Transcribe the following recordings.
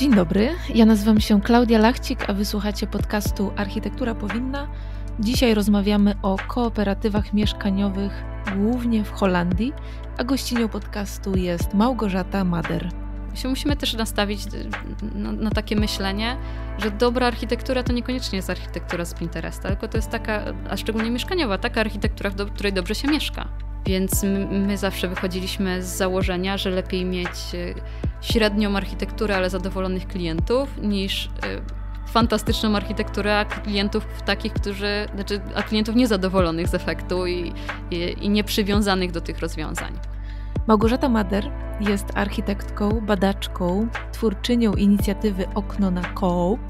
Dzień dobry, ja nazywam się Klaudia Lachcik, a wysłuchacie podcastu Architektura Powinna. Dzisiaj rozmawiamy o kooperatywach mieszkaniowych głównie w Holandii, a gościnią podcastu jest Małgorzata Mader. Musimy też nastawić y, na, no, na takie myślenie, że dobra architektura to niekoniecznie jest architektura z Pinteresta, tylko to jest taka, a szczególnie mieszkaniowa, taka architektura, w której dobrze się mieszka. Więc my zawsze wychodziliśmy z założenia, że lepiej mieć e, średnią architekturę, ale zadowolonych klientów, niż e, fantastyczną architekturę, a klientów takich, którzy, znaczy, a klientów niezadowolonych z efektu i, i, i nieprzywiązanych do tych rozwiązań. Małgorzata Mader jest architektką, badaczką, twórczynią inicjatywy Okno na Kołb,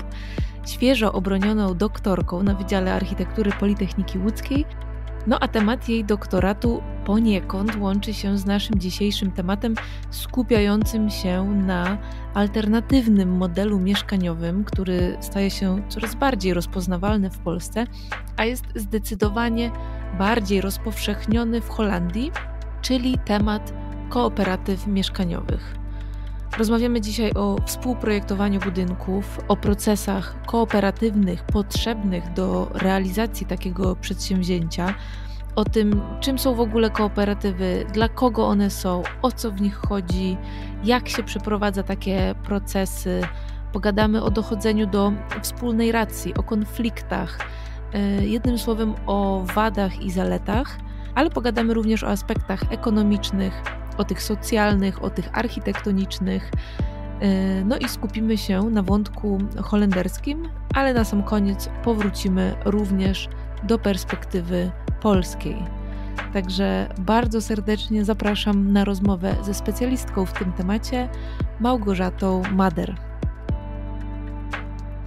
świeżo obronioną doktorką na Wydziale Architektury Politechniki Łódzkiej no a temat jej doktoratu poniekąd łączy się z naszym dzisiejszym tematem skupiającym się na alternatywnym modelu mieszkaniowym, który staje się coraz bardziej rozpoznawalny w Polsce, a jest zdecydowanie bardziej rozpowszechniony w Holandii, czyli temat kooperatyw mieszkaniowych. Rozmawiamy dzisiaj o współprojektowaniu budynków, o procesach kooperatywnych potrzebnych do realizacji takiego przedsięwzięcia, o tym, czym są w ogóle kooperatywy, dla kogo one są, o co w nich chodzi, jak się przeprowadza takie procesy. Pogadamy o dochodzeniu do wspólnej racji, o konfliktach, y, jednym słowem o wadach i zaletach, ale pogadamy również o aspektach ekonomicznych, o tych socjalnych, o tych architektonicznych. E, no i skupimy się na wątku holenderskim, ale na sam koniec powrócimy również do perspektywy polskiej. Także bardzo serdecznie zapraszam na rozmowę ze specjalistką w tym temacie, Małgorzatą Mader.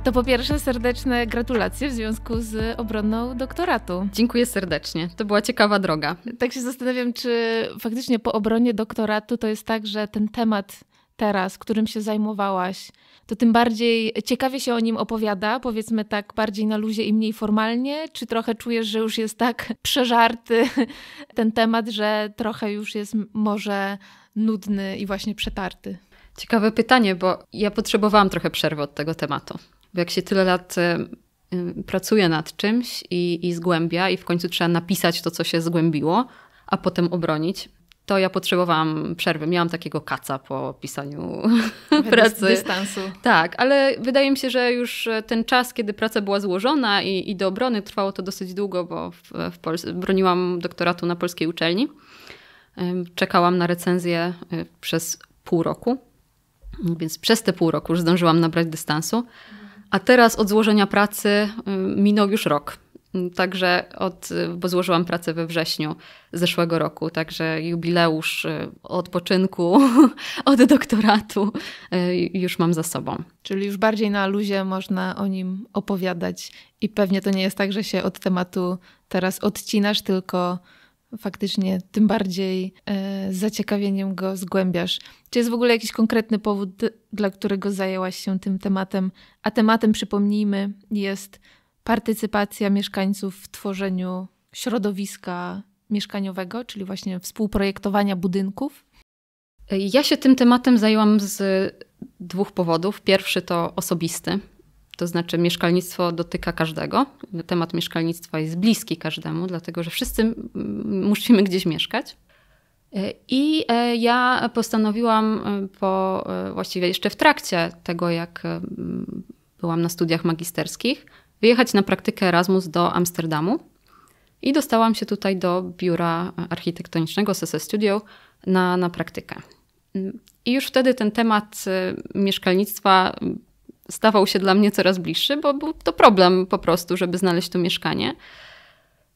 To po pierwsze serdeczne gratulacje w związku z obroną doktoratu. Dziękuję serdecznie. To była ciekawa droga. Tak się zastanawiam, czy faktycznie po obronie doktoratu to jest tak, że ten temat teraz, którym się zajmowałaś, to tym bardziej ciekawie się o nim opowiada, powiedzmy tak bardziej na luzie i mniej formalnie, czy trochę czujesz, że już jest tak przeżarty ten temat, że trochę już jest może nudny i właśnie przetarty? Ciekawe pytanie, bo ja potrzebowałam trochę przerwy od tego tematu. Bo jak się tyle lat e, y, pracuje nad czymś i, i zgłębia, i w końcu trzeba napisać to, co się zgłębiło, a potem obronić, to ja potrzebowałam przerwy. Miałam takiego kaca po pisaniu pracy. dystansu. Tak, ale wydaje mi się, że już e, ten czas, kiedy praca była złożona i, i do obrony trwało to dosyć długo, bo w, w Polsce, broniłam doktoratu na polskiej uczelni. Czekałam na recenzję e, przez pół roku, więc przez te pół roku już zdążyłam nabrać dystansu. A teraz od złożenia pracy y, minął już rok. Także od, bo złożyłam pracę we wrześniu zeszłego roku, także jubileusz y, odpoczynku od doktoratu y, już mam za sobą. Czyli już bardziej na luzie można o nim opowiadać i pewnie to nie jest tak, że się od tematu teraz odcinasz, tylko faktycznie tym bardziej e, z zaciekawieniem go zgłębiasz. Czy jest w ogóle jakiś konkretny powód, dla którego zajęłaś się tym tematem? A tematem, przypomnijmy, jest partycypacja mieszkańców w tworzeniu środowiska mieszkaniowego, czyli właśnie współprojektowania budynków. Ja się tym tematem zajęłam z dwóch powodów. Pierwszy to osobisty. To znaczy, mieszkalnictwo dotyka każdego. Temat mieszkalnictwa jest bliski każdemu, dlatego że wszyscy mm, musimy gdzieś mieszkać. I e, ja postanowiłam, e, po, e, właściwie jeszcze w trakcie tego, jak byłam na studiach magisterskich, wyjechać na praktykę Erasmus do Amsterdamu. I dostałam się tutaj do biura architektonicznego Sese Studio na, na praktykę. I już wtedy ten temat mieszkalnictwa stawał się dla mnie coraz bliższy, bo był to problem po prostu, żeby znaleźć tu mieszkanie.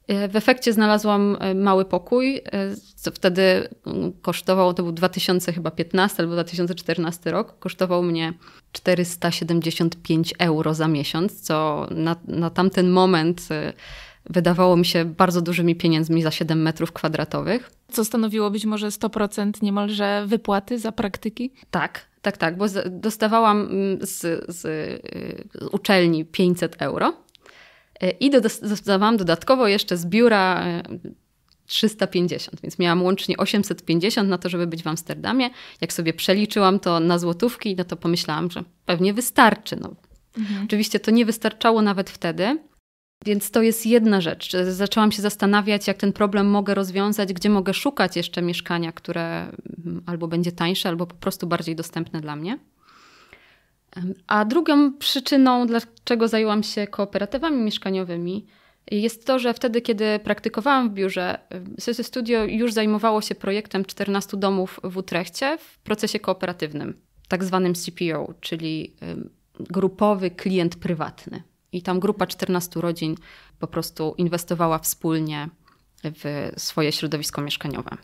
E, w efekcie znalazłam e, mały pokój, e, co wtedy mm, kosztował, to był 2015 albo 2014 rok, kosztował mnie 475 euro za miesiąc, co na, na tamten moment wydawało mi się bardzo dużymi pieniędzmi za 7 metrów kwadratowych. Co stanowiło być może 100% niemalże wypłaty za praktyki? Tak, tak, tak, bo dostawałam mm, z, z y, uczelni 500 euro y, i dostawałam dodatkowo jeszcze z biura 350, y, więc miałam łącznie 850 na to, żeby być w Amsterdamie. Jak sobie przeliczyłam to na złotówki, no to pomyślałam, że pewnie wystarczy. No. Mhm. Oczywiście to nie wystarczało nawet wtedy, więc to jest jedna rzecz. Zaczęłam się zastanawiać, jak ten problem mogę rozwiązać, gdzie mogę szukać jeszcze mieszkania, które mm, albo będzie tańsze, albo po prostu bardziej dostępne dla mnie. A drugą przyczyną, dlaczego zajęłam się kooperatywami mieszkaniowymi, jest to, że wtedy, kiedy praktykowałam w biurze, Sysy Studio już zajmowało się projektem 14 domów w Utrechcie w procesie kooperatywnym, tak zwanym CPO, czyli grupowy klient prywatny. I tam grupa 14 rodzin po prostu inwestowała wspólnie w swoje środowisko mieszkaniowe.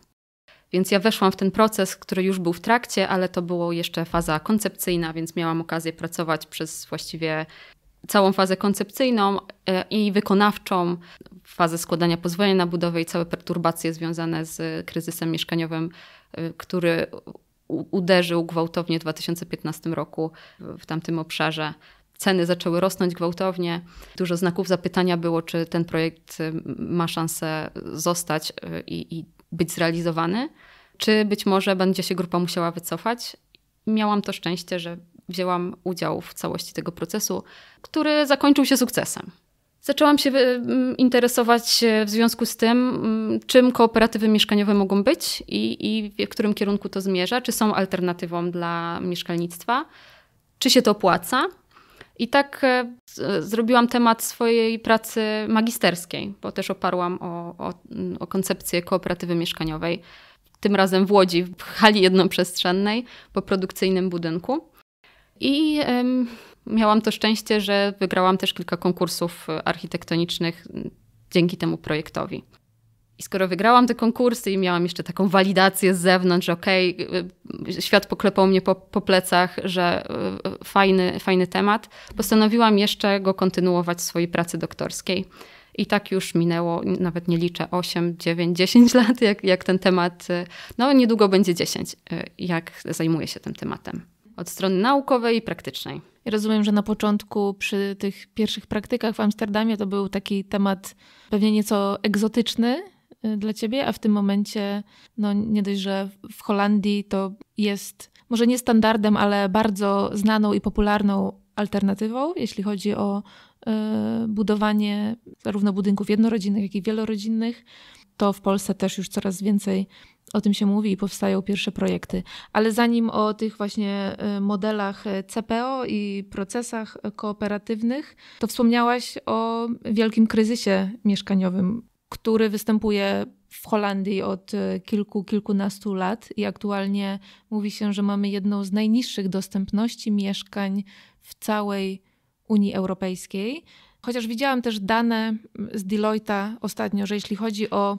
Więc ja weszłam w ten proces, który już był w trakcie, ale to była jeszcze faza koncepcyjna, więc miałam okazję pracować przez właściwie całą fazę koncepcyjną e, i wykonawczą, fazę składania pozwolenia na budowę i całe perturbacje związane z kryzysem mieszkaniowym, e, który uderzył gwałtownie w 2015 roku w tamtym obszarze ceny zaczęły rosnąć gwałtownie. Dużo znaków zapytania było, czy ten projekt y, ma szansę zostać y, i, i być zrealizowany, czy być może będzie się grupa musiała wycofać. Miałam to szczęście, że wzięłam udział w całości tego procesu, który zakończył się sukcesem. Zaczęłam się y, interesować w związku z tym, czym kooperatywy mieszkaniowe mogą być i, i w którym kierunku to zmierza, czy są alternatywą dla mieszkalnictwa, czy się to opłaca. I tak e, zrobiłam temat swojej pracy magisterskiej, bo też oparłam o, o, o koncepcję kooperatywy mieszkaniowej, tym razem w Łodzi, w hali jednoprzestrzennej, po produkcyjnym budynku. I ym, miałam to szczęście, że wygrałam też kilka konkursów architektonicznych dzięki temu projektowi skoro wygrałam te konkursy i miałam jeszcze taką walidację z zewnątrz, że okej, okay, y, świat poklepał mnie po, po, plecach, że y, y, fajny, fajny temat, postanowiłam jeszcze go kontynuować w swojej pracy doktorskiej. I tak już minęło, nawet nie liczę, 8, 9, 10 lat, jak, jak ten temat, no niedługo będzie 10, jak zajmuję się tym tematem. Od strony naukowej i praktycznej. rozumiem, że na początku przy tych pierwszych praktykach w Amsterdamie to był taki temat pewnie nieco egzotyczny, dla ciebie, a w tym momencie, no nie dość, że w Holandii to jest może nie standardem, ale bardzo znaną i popularną alternatywą, jeśli chodzi o y, budowanie zarówno budynków jednorodzinnych, jak i wielorodzinnych, to w Polsce też już coraz więcej o tym się mówi i powstają pierwsze projekty. Ale zanim o tych właśnie e, modelach e, CPO i procesach kooperatywnych, to wspomniałaś o wielkim kryzysie mieszkaniowym, który występuje w Holandii od e, kilku, kilkunastu lat i aktualnie mówi się, że mamy jedną z najniższych dostępności mieszkań w całej Unii Europejskiej. Chociaż widziałam też dane z Deloitte'a ostatnio, że jeśli chodzi o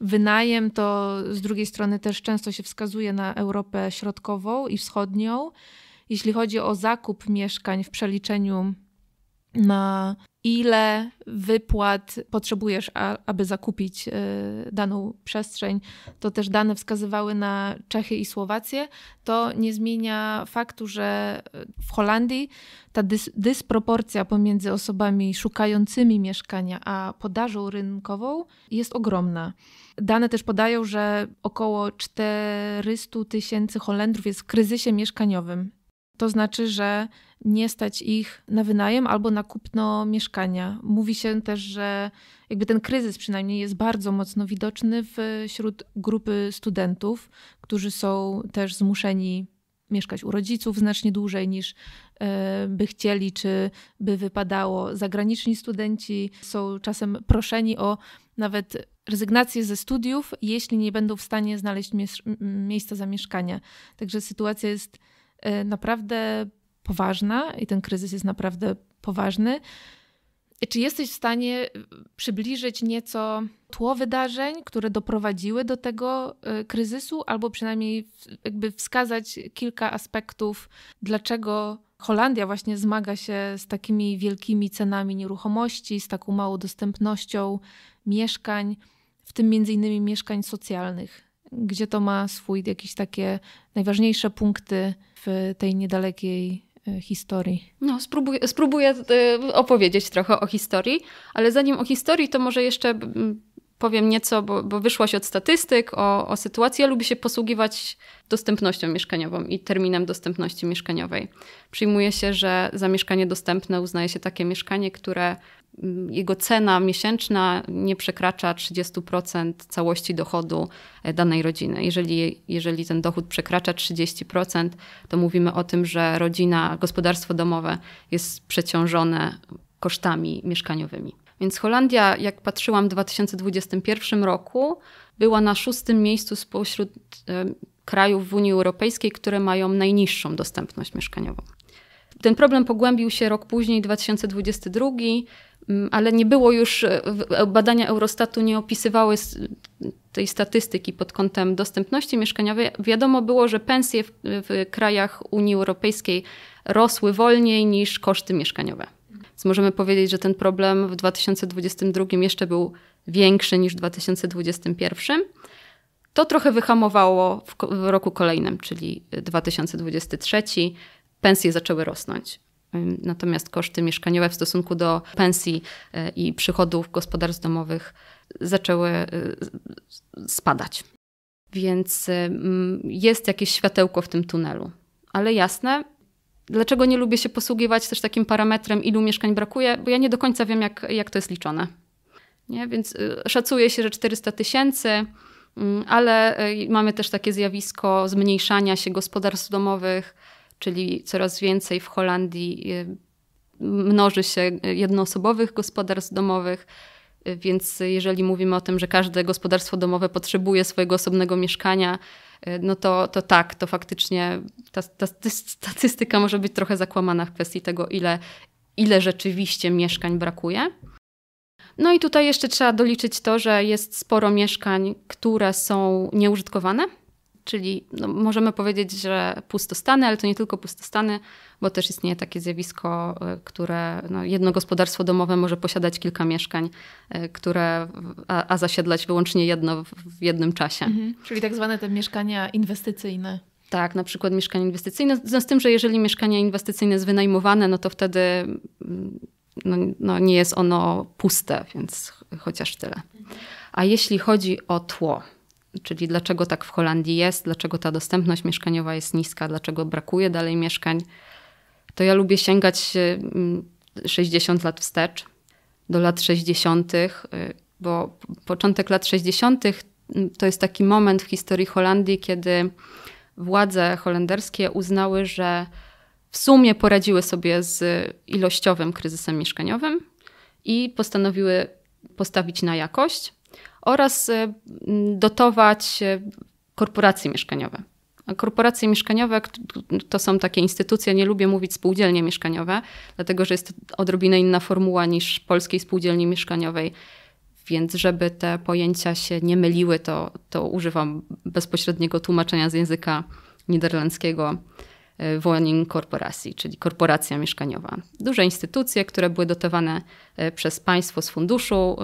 wynajem, to z drugiej strony też często się wskazuje na Europę Środkową i Wschodnią. Jeśli chodzi o zakup mieszkań w przeliczeniu na ile wypłat potrzebujesz, a, aby zakupić y, daną przestrzeń, to też dane wskazywały na Czechy i Słowację, to nie zmienia faktu, że y, w Holandii ta dys dysproporcja pomiędzy osobami szukającymi mieszkania a podażą rynkową jest ogromna. Dane też podają, że około 400 tysięcy Holendrów jest w kryzysie mieszkaniowym to znaczy, że nie stać ich na wynajem albo na kupno mieszkania. Mówi się też, że jakby ten kryzys przynajmniej jest bardzo mocno widoczny wśród grupy studentów, którzy są też zmuszeni mieszkać u rodziców znacznie dłużej niż e, by chcieli, czy by wypadało. Zagraniczni studenci są czasem proszeni o nawet rezygnację ze studiów, jeśli nie będą w stanie znaleźć miejsca zamieszkania. Także sytuacja jest Y, naprawdę poważna i ten kryzys jest naprawdę poważny. Czy jesteś w stanie y, przybliżyć nieco tło wydarzeń, które doprowadziły do tego y, kryzysu, albo przynajmniej jakby wskazać kilka aspektów, dlaczego Holandia właśnie zmaga się z takimi wielkimi cenami nieruchomości, z taką małą dostępnością mieszkań, w tym między innymi mieszkań socjalnych? Gdzie to ma swój jakieś takie najważniejsze punkty w tej niedalekiej e, historii. No, spróbuję, spróbuję e, opowiedzieć trochę o historii, ale zanim o historii, to może jeszcze powiem nieco, bo, bo wyszłaś od statystyk, o, o sytuacji. Ja lubię się posługiwać dostępnością mieszkaniową i terminem dostępności mieszkaniowej. Przyjmuje się, że za mieszkanie dostępne uznaje się takie mieszkanie, które jego cena miesięczna nie przekracza 30% całości dochodu e, danej rodziny. Jeżeli, jeżeli ten dochód przekracza 30%, to mówimy o tym, że rodzina, gospodarstwo domowe jest przeciążone kosztami mieszkaniowymi. Więc Holandia, jak patrzyłam w 2021 roku, była na szóstym miejscu spośród e, krajów w Unii Europejskiej, które mają najniższą dostępność mieszkaniową. Ten problem pogłębił się rok później, 2022 mm, ale nie było już, e, e, badania Eurostatu nie opisywały tej statystyki pod kątem dostępności mieszkaniowej. Wiadomo było, że pensje w, w, krajach Unii Europejskiej rosły wolniej niż koszty mieszkaniowe. Więc możemy powiedzieć, że ten problem w 2022 jeszcze był większy niż w 2021. To trochę wyhamowało w, w roku kolejnym, czyli 2023 pensje zaczęły rosnąć. Natomiast koszty mieszkaniowe w stosunku do pensji y, i przychodów gospodarstw domowych zaczęły y, spadać. Więc y, mm, jest jakieś światełko w tym tunelu. Ale jasne, dlaczego nie lubię się posługiwać też takim parametrem, ilu mieszkań brakuje, bo ja nie do końca wiem, jak, jak to jest liczone. Nie? Więc szacuje się, że 400 tysięcy, mm, ale mamy też takie zjawisko zmniejszania się gospodarstw domowych czyli coraz więcej w Holandii y, mnoży się jednoosobowych gospodarstw domowych. Y, więc jeżeli mówimy o tym, że każde gospodarstwo domowe potrzebuje swojego osobnego mieszkania, y, no to, to tak, to faktycznie ta, ta statystyka może być trochę zakłamana w kwestii tego, ile, ile rzeczywiście mieszkań brakuje. No i tutaj jeszcze trzeba doliczyć to, że jest sporo mieszkań, które są nieużytkowane, Czyli no, możemy powiedzieć, że pustostany, ale to nie tylko pustostany, bo też istnieje takie zjawisko, e, które no, jedno gospodarstwo domowe może posiadać kilka mieszkań, e, które, a, a zasiedlać wyłącznie jedno w, w jednym czasie. Mhm. Czyli tak zwane te mieszkania inwestycyjne. Tak, na przykład mieszkanie inwestycyjne. No, z tym, że jeżeli mieszkanie inwestycyjne jest wynajmowane, no to wtedy mm, no, no, nie jest ono puste, więc chociaż tyle. A jeśli chodzi o tło, czyli dlaczego tak w Holandii jest, dlaczego ta dostępność mieszkaniowa jest niska, dlaczego brakuje dalej mieszkań, to ja lubię sięgać 60 y, mm, lat wstecz, do lat 60., y, bo początek lat 60. Mm, to jest taki moment w historii Holandii, kiedy władze holenderskie uznały, że w sumie poradziły sobie z ilościowym kryzysem mieszkaniowym i postanowiły postawić na jakość oraz y, dotować y, korporacje mieszkaniowe. Korporacje mieszkaniowe to są takie instytucje, nie lubię mówić spółdzielnie mieszkaniowe, dlatego że jest odrobinę inna formuła niż polskiej spółdzielni mieszkaniowej, więc żeby te pojęcia się nie myliły, to, to używam bezpośredniego tłumaczenia z języka niderlandzkiego y, woning korporacji, czyli korporacja mieszkaniowa. Duże instytucje, które były dotowane przez państwo z funduszu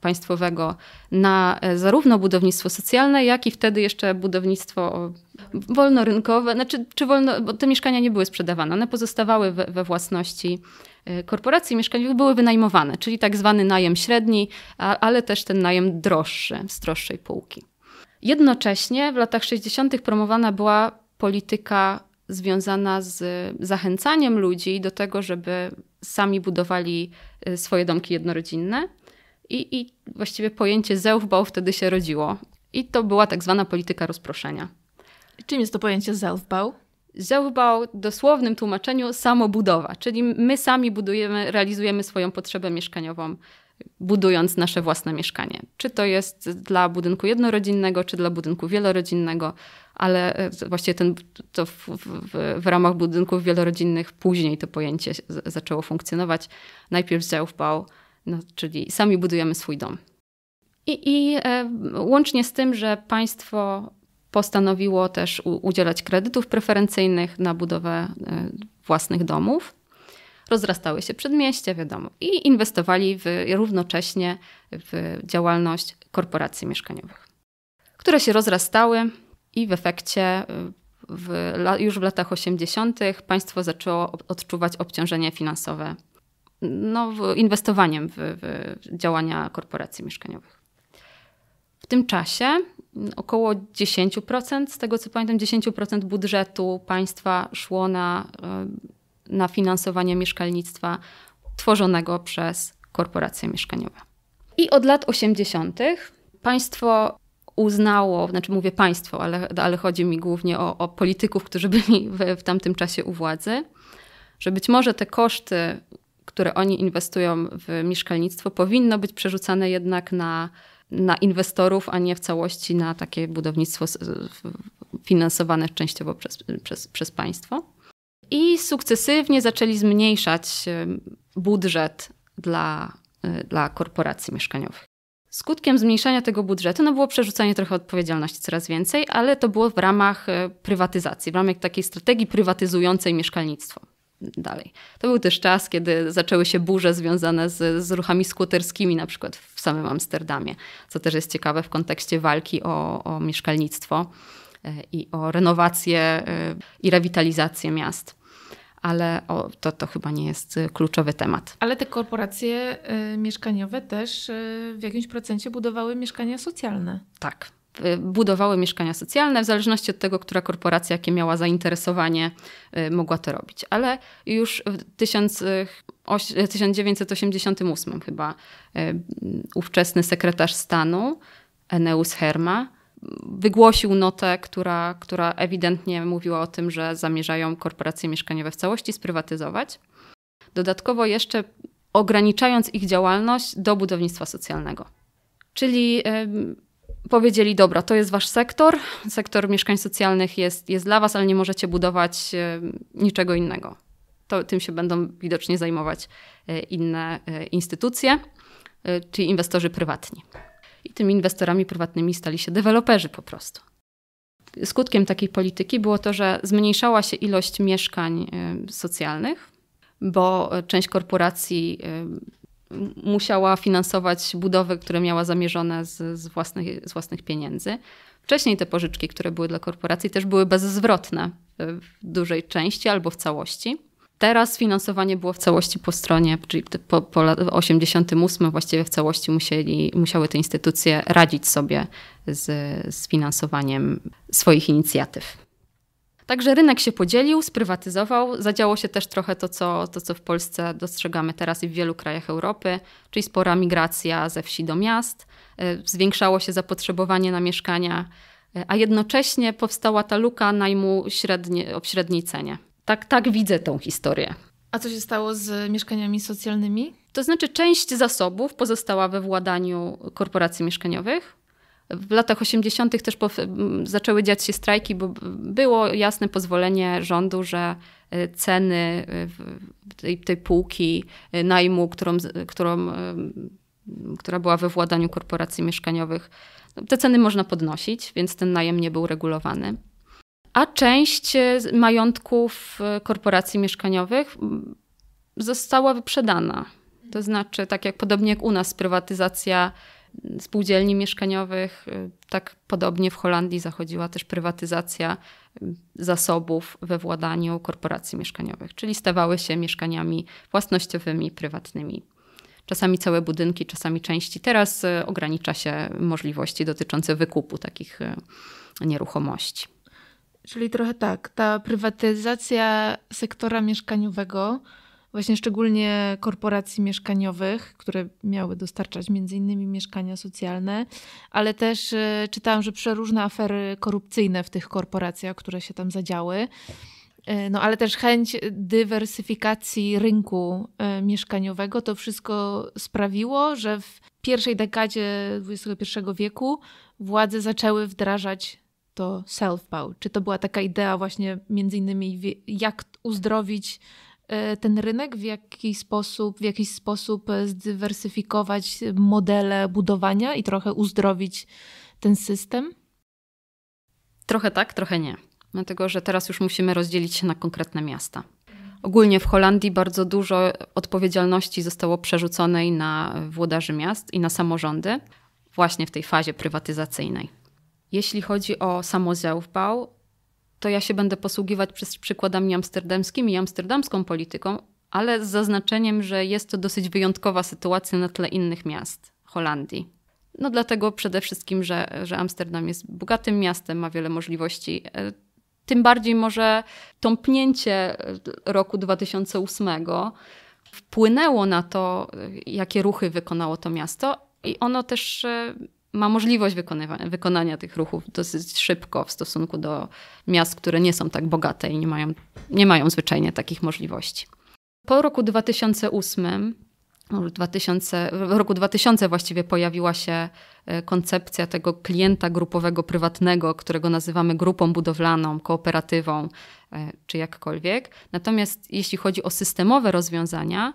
państwowego na e, zarówno budownictwo socjalne, jak i wtedy jeszcze budownictwo wolnorynkowe, znaczy, czy wolno, bo te mieszkania nie były sprzedawane, one pozostawały we, we własności e, korporacji mieszkaniowych, były wynajmowane, czyli tak zwany najem średni, a, ale też ten najem droższy, z droższej półki. Jednocześnie w latach 60. promowana była polityka związana z zachęcaniem ludzi do tego, żeby sami budowali e, swoje domki jednorodzinne i, i właściwie pojęcie Zeufbau wtedy się rodziło. I to była tak zwana polityka rozproszenia. Czym jest to pojęcie Zeufbau? Zeufbau w dosłownym tłumaczeniu samobudowa, czyli my sami budujemy, realizujemy swoją potrzebę mieszkaniową, budując nasze własne mieszkanie. Czy to jest dla budynku jednorodzinnego, czy dla budynku wielorodzinnego, ale e, właściwie ten, to w, w, w ramach budynków wielorodzinnych później to pojęcie zaczęło funkcjonować. Najpierw Zeufbau, no, czyli sami budujemy swój dom. I, i e, łącznie z tym, że państwo postanowiło też udzielać kredytów preferencyjnych na budowę e, własnych domów. Rozrastały się przedmieście, wiadomo, i inwestowali w, równocześnie w działalność korporacji mieszkaniowych, które się rozrastały i w efekcie e, w, już w latach 80. państwo zaczęło odczuwać obciążenie finansowe no, inwestowaniem w, w działania korporacji mieszkaniowych. W tym czasie około 10%, z tego co pamiętam, 10% budżetu państwa szło na, e, na finansowanie mieszkalnictwa tworzonego przez korporacje mieszkaniowe. I od lat 80. państwo uznało, znaczy mówię państwo, ale, ale chodzi mi głównie o, o polityków, którzy byli w, w tamtym czasie u władzy, że być może te koszty które oni inwestują w mieszkalnictwo, powinno być przerzucane jednak na, na inwestorów, a nie w całości na takie budownictwo finansowane częściowo przez, przez, przez państwo. I sukcesywnie zaczęli zmniejszać budżet dla, e, dla korporacji mieszkaniowych. Skutkiem zmniejszania tego budżetu no było przerzucanie trochę odpowiedzialności coraz więcej, ale to było w ramach e, prywatyzacji, w ramach takiej strategii prywatyzującej mieszkalnictwo dalej. To był też czas, kiedy zaczęły się burze związane z, z ruchami skuterskimi, na przykład w samym Amsterdamie, co też jest ciekawe w kontekście walki o, o mieszkalnictwo e, i o renowację e, i rewitalizację miast. Ale o, to, to chyba nie jest e, kluczowy temat. Ale te korporacje mieszkaniowe też w jakimś procencie budowały mieszkania socjalne. Tak, Y, budowały mieszkania socjalne, w zależności od tego, która korporacja, jakie miała zainteresowanie, y, mogła to robić. Ale już w 1988 y, chyba ówczesny sekretarz stanu Eneus Herma wygłosił notę, która, która ewidentnie mówiła o tym, że zamierzają korporacje mieszkaniowe w całości sprywatyzować. Dodatkowo jeszcze ograniczając ich działalność do budownictwa socjalnego. Czyli powiedzieli, dobra, to jest wasz sektor, sektor mieszkań socjalnych jest, jest dla was, ale nie możecie budować e, niczego innego. To, tym się będą widocznie zajmować e, inne e, instytucje, czyli inwestorzy prywatni. I tymi inwestorami prywatnymi stali się deweloperzy po prostu. Skutkiem takiej polityki było to, że zmniejszała się ilość mieszkań socjalnych, bo część korporacji musiała finansować budowy, które miała zamierzone z, z, własnych, z własnych pieniędzy. Wcześniej te pożyczki, które były dla korporacji, też były bezzwrotne w dużej części albo w całości. Teraz finansowanie było w całości po stronie, czyli po, po 88 właściwie w całości musieli, musiały te instytucje radzić sobie z, z finansowaniem swoich inicjatyw. Także rynek się podzielił, sprywatyzował. Zadziało się też trochę to co, to, co w Polsce dostrzegamy teraz i w wielu krajach Europy, czyli spora migracja ze wsi do miast, y, zwiększało się zapotrzebowanie na mieszkania, y, a jednocześnie powstała ta luka najmu średnie, w średniej cenie. Tak, tak widzę tą historię. A co się stało z mieszkaniami socjalnymi? To znaczy, część zasobów pozostała we władaniu korporacji mieszkaniowych, w latach 80. też zaczęły dziać się strajki, bo było jasne pozwolenie rządu, że e, ceny e, tej, tej półki e, najmu, którą, którą, która była we władaniu korporacji mieszkaniowych, no, te ceny można podnosić, więc ten najem nie był regulowany. A część majątków korporacji mieszkaniowych została wyprzedana. To znaczy, tak jak podobnie jak u nas prywatyzacja spółdzielni mieszkaniowych. Y, tak podobnie w Holandii zachodziła też prywatyzacja y, zasobów we władaniu korporacji mieszkaniowych, czyli stawały się mieszkaniami własnościowymi, prywatnymi. Czasami całe budynki, czasami części. Teraz y, ogranicza się możliwości dotyczące wykupu takich nieruchomości. Czyli trochę tak, ta prywatyzacja sektora mieszkaniowego właśnie szczególnie korporacji mieszkaniowych, które miały dostarczać między innymi mieszkania socjalne, ale też e, czytałam, że przeróżne afery korupcyjne w tych korporacjach, które się tam zadziały. E, no, ale też chęć dywersyfikacji rynku e, mieszkaniowego, to wszystko sprawiło, że w pierwszej dekadzie XXI wieku władze zaczęły wdrażać to self-bow. Czy to była taka idea właśnie między innymi, jak uzdrowić E, ten rynek, w jaki sposób, w jakiś sposób zdywersyfikować modele budowania i trochę uzdrowić ten system? Trochę tak, trochę nie. Dlatego, że teraz już musimy rozdzielić się na konkretne miasta. Ogólnie w Holandii bardzo dużo odpowiedzialności zostało przerzuconej na włodarzy miast i na samorządy, właśnie w tej fazie prywatyzacyjnej. Jeśli chodzi o samozaufbał, to ja się będę posługiwać przez przykładami amsterdamskimi i amsterdamską polityką, ale z zaznaczeniem, że jest to dosyć wyjątkowa sytuacja na tle innych miast Holandii. No dlatego przede wszystkim, że, że Amsterdam jest bogatym miastem, ma wiele możliwości. E, tym bardziej może tąpnięcie e, roku 2008 wpłynęło na to, e, jakie ruchy wykonało to miasto, i ono też ma możliwość wykonania tych ruchów dosyć szybko w stosunku do miast, które nie są tak bogate i nie mają, nie mają zwyczajnie takich możliwości. Po roku 2008, 2000, w roku 2000 właściwie pojawiła się e, koncepcja tego klienta grupowego, prywatnego, którego nazywamy grupą budowlaną, kooperatywą e, czy jakkolwiek. Natomiast jeśli chodzi o systemowe rozwiązania,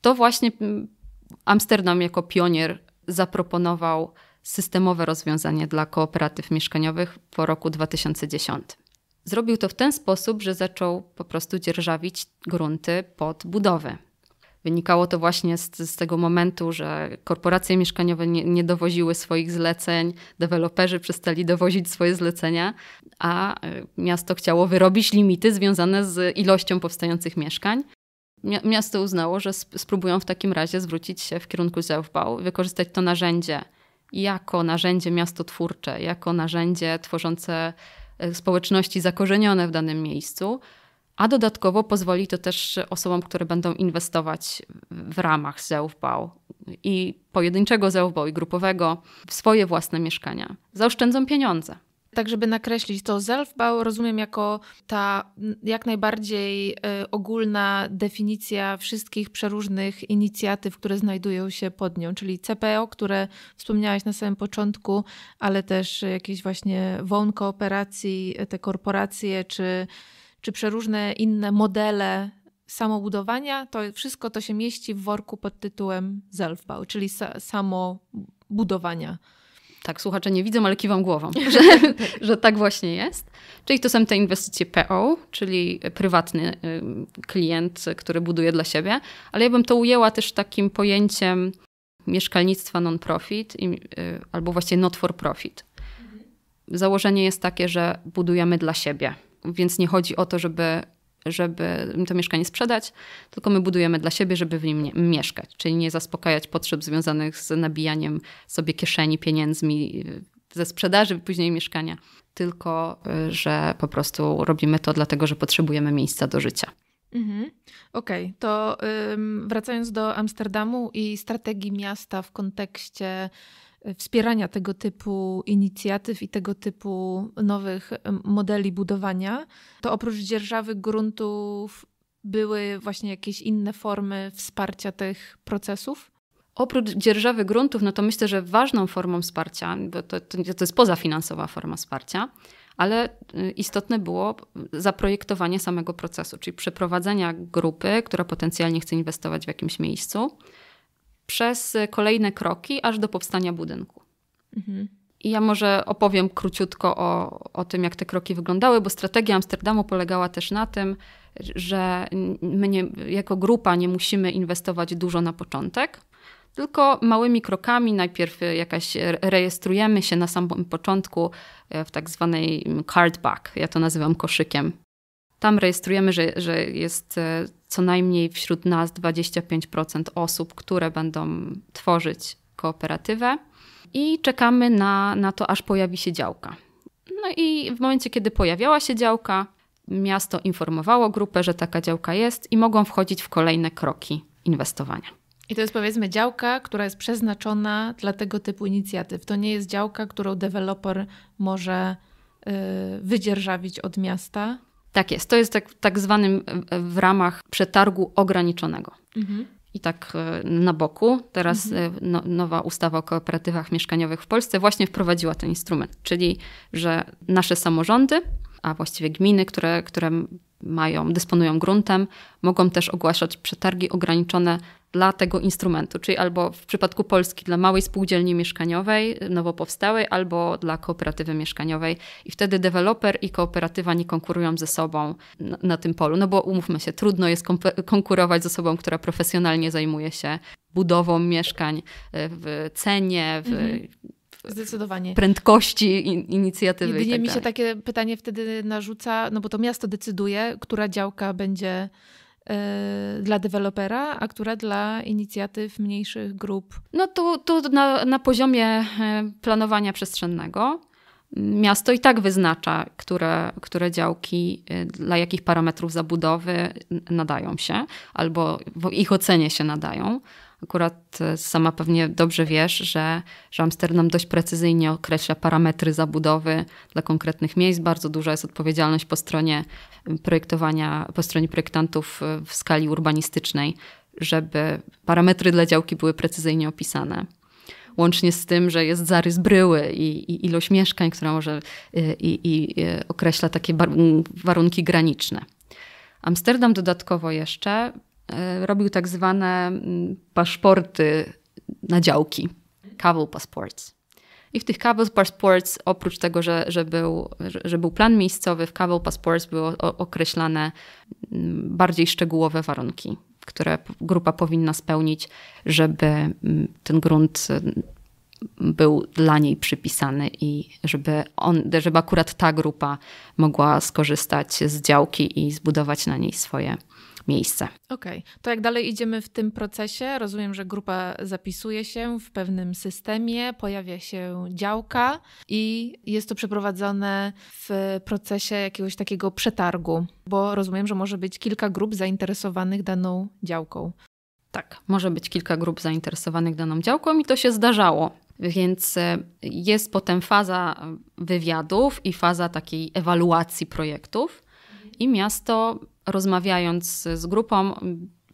to właśnie mm, Amsterdam jako pionier zaproponował systemowe rozwiązanie dla kooperatyw mieszkaniowych po roku 2010. Zrobił to w ten sposób, że zaczął po prostu dzierżawić grunty pod budowy. Wynikało to właśnie z, z tego momentu, że korporacje mieszkaniowe nie, nie, dowoziły swoich zleceń, deweloperzy przestali dowozić swoje zlecenia, a e, miasto chciało wyrobić limity związane z ilością powstających mieszkań. Miasto uznało, że spróbują w takim razie zwrócić się w kierunku Zeufbau, wykorzystać to narzędzie jako narzędzie miastotwórcze, jako narzędzie tworzące e, społeczności zakorzenione w danym miejscu, a dodatkowo pozwoli to też osobom, które będą inwestować w ramach ZEUFBAU i pojedynczego ZEUFBAU i grupowego w swoje własne mieszkania. Zaoszczędzą pieniądze tak żeby nakreślić to, Zelfbau rozumiem jako ta jak najbardziej e, ogólna definicja wszystkich przeróżnych inicjatyw, które znajdują się pod nią, czyli CPO, które wspomniałaś na samym początku, ale też jakieś właśnie WON kooperacji, e, te korporacje, czy, czy przeróżne inne modele samobudowania, to wszystko to się mieści w worku pod tytułem Zelfbau, czyli sa samo budowania tak, słuchacze nie widzą, ale kiwam głową, że, że tak właśnie jest. Czyli to są te inwestycje PO, czyli prywatny y, klient, który buduje dla siebie, ale ja bym to ujęła też takim pojęciem mieszkalnictwa non-profit y, albo właśnie not for profit. Mhm. Założenie jest takie, że budujemy dla siebie, więc nie chodzi o to, żeby żeby to mieszkanie sprzedać, tylko my budujemy dla siebie, żeby w nim mieszkać, czyli nie zaspokajać potrzeb związanych z nabijaniem sobie kieszeni pieniędzmi y, ze sprzedaży później mieszkania, tylko y, że po prostu robimy to dlatego, że potrzebujemy miejsca do życia. Mhm. Okej, okay. to wracając do Amsterdamu i strategii miasta w kontekście wspierania tego typu inicjatyw i tego typu nowych modeli budowania, to oprócz dzierżawy gruntów były właśnie jakieś inne formy wsparcia tych procesów? Oprócz dzierżawy gruntów, no to myślę, że ważną formą wsparcia, bo to, to, to jest pozafinansowa forma wsparcia, ale y, istotne było zaprojektowanie samego procesu, czyli przeprowadzenia grupy, która potencjalnie chce inwestować w jakimś miejscu, przez kolejne kroki aż do powstania budynku. Mhm. I ja może opowiem króciutko o, o tym, jak te kroki wyglądały, bo strategia Amsterdamu polegała też na tym, że my nie, jako grupa nie musimy inwestować dużo na początek, tylko małymi krokami. Najpierw jakaś rejestrujemy się na samym początku e, w tak zwanej cardback ja to nazywam koszykiem. Tam rejestrujemy, że, że jest e, co najmniej wśród nas 25% osób, które będą tworzyć kooperatywę i czekamy na, na to, aż pojawi się działka. No i w momencie, kiedy pojawiała się działka, miasto informowało grupę, że taka działka jest i mogą wchodzić w kolejne kroki inwestowania. I to jest powiedzmy działka, która jest przeznaczona dla tego typu inicjatyw. To nie jest działka, którą deweloper może yy, wydzierżawić od miasta, tak jest. To jest tak, tak zwanym e, w ramach przetargu ograniczonego. Mhm. I tak e, na boku, teraz mhm. E, no, nowa ustawa o kooperatywach mieszkaniowych w Polsce właśnie wprowadziła ten instrument, czyli że nasze samorządy, a właściwie gminy, które, które mają, dysponują gruntem, mogą też ogłaszać przetargi ograniczone dla tego instrumentu, czyli albo w przypadku Polski dla małej spółdzielni mieszkaniowej, nowo powstałej, albo dla kooperatywy mieszkaniowej. I wtedy deweloper i kooperatywa nie konkurują ze sobą na, na tym polu. No bo umówmy się, trudno jest konkurować ze sobą, która profesjonalnie zajmuje się budową mieszkań e, w cenie, w mhm tak. Zdecydowanie. prędkości in, inicjatywy. Jedynie tak mi się takie pytanie wtedy narzuca, no bo to miasto decyduje, która działka będzie e, dla dewelopera, a która dla inicjatyw mniejszych grup? No tu, tu na, na, poziomie e, planowania przestrzennego miasto i tak wyznacza, które, które działki e, dla jakich parametrów zabudowy nadają się, albo w ich ocenie się nadają. Akurat e, sama pewnie dobrze wiesz, że, że Amsterdam dość precyzyjnie określa parametry zabudowy dla konkretnych miejsc. Bardzo duża jest odpowiedzialność po stronie e, projektowania, po stronie projektantów e, w skali urbanistycznej, żeby parametry dla działki były precyzyjnie opisane łącznie z tym, że jest zarys bryły i, i ilość mieszkań, która może i, i określa takie warunki graniczne. Amsterdam dodatkowo jeszcze E, robił tak zwane mm, paszporty na działki, Cable Passports. I w tych Cable Passports, oprócz tego, że, że, był, że był plan miejscowy, w Cable Passports były określane mm, bardziej szczegółowe warunki, które grupa powinna spełnić, żeby mm, ten grunt był dla niej przypisany i żeby, on, żeby akurat ta grupa mogła skorzystać z działki i zbudować na niej swoje miejsce. Okej, okay. to jak dalej idziemy w tym procesie? Rozumiem, że grupa zapisuje się w pewnym systemie, pojawia się działka i jest to przeprowadzone w procesie jakiegoś takiego przetargu, bo rozumiem, że może być kilka grup zainteresowanych daną działką. Tak, może być kilka grup zainteresowanych daną działką i to się zdarzało. Więc e, jest potem faza wywiadów i faza takiej ewaluacji projektów. I miasto, rozmawiając z grupą,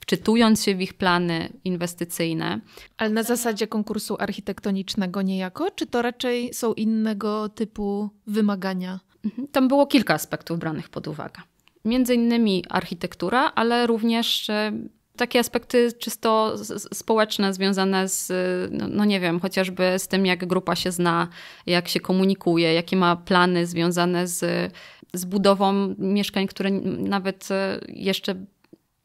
wczytując się w ich plany inwestycyjne. Ale na zasadzie konkursu architektonicznego niejako, czy to raczej są innego typu wymagania? Mhm, tam było kilka aspektów branych pod uwagę. Między innymi architektura, ale również e, takie aspekty czysto społeczne związane z, no, no nie wiem, chociażby z tym, jak grupa się zna, jak się komunikuje, jakie ma plany związane z z budową mieszkań, które nawet e, jeszcze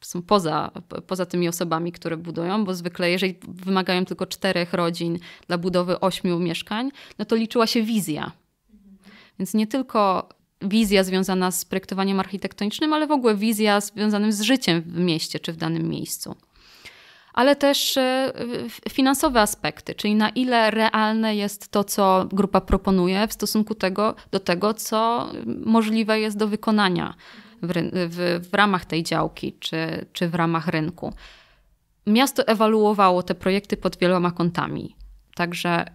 są poza, poza tymi osobami, które budują, bo zwykle jeżeli wymagają tylko czterech rodzin dla budowy ośmiu mieszkań, no to liczyła się wizja. Więc nie tylko wizja związana z projektowaniem architektonicznym, ale w ogóle wizja związana z życiem w mieście czy w danym miejscu ale też e, finansowe aspekty, czyli na ile realne jest to, co grupa proponuje w stosunku tego, do tego, co możliwe jest do wykonania w, w, w ramach tej działki czy, czy w ramach rynku. Miasto ewaluowało te projekty pod wieloma kątami. Także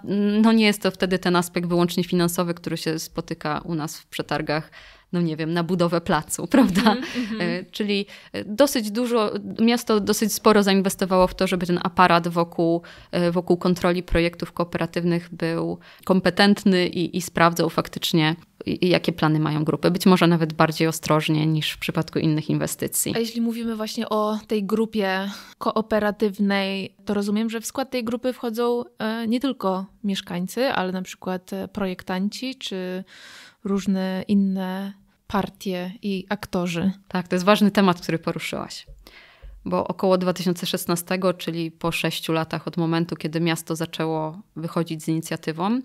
no nie jest to wtedy ten aspekt wyłącznie finansowy, który się spotyka u nas w przetargach no nie wiem, na budowę placu, prawda? Mm -hmm. Czyli e, dosyć dużo, miasto dosyć sporo zainwestowało w to, żeby ten aparat wokół, e, wokół kontroli projektów kooperatywnych był kompetentny i, i sprawdzał faktycznie, jakie plany mają grupy. Być może nawet bardziej ostrożnie niż w przypadku innych inwestycji. A jeśli mówimy właśnie o tej grupie kooperatywnej, to rozumiem, że w skład tej grupy wchodzą nie tylko mieszkańcy, ale na przykład projektanci czy różne inne partie i aktorzy. Tak, to jest ważny temat, który poruszyłaś. Bo około 2016, czyli po sześciu latach od momentu, kiedy miasto zaczęło wychodzić z inicjatywą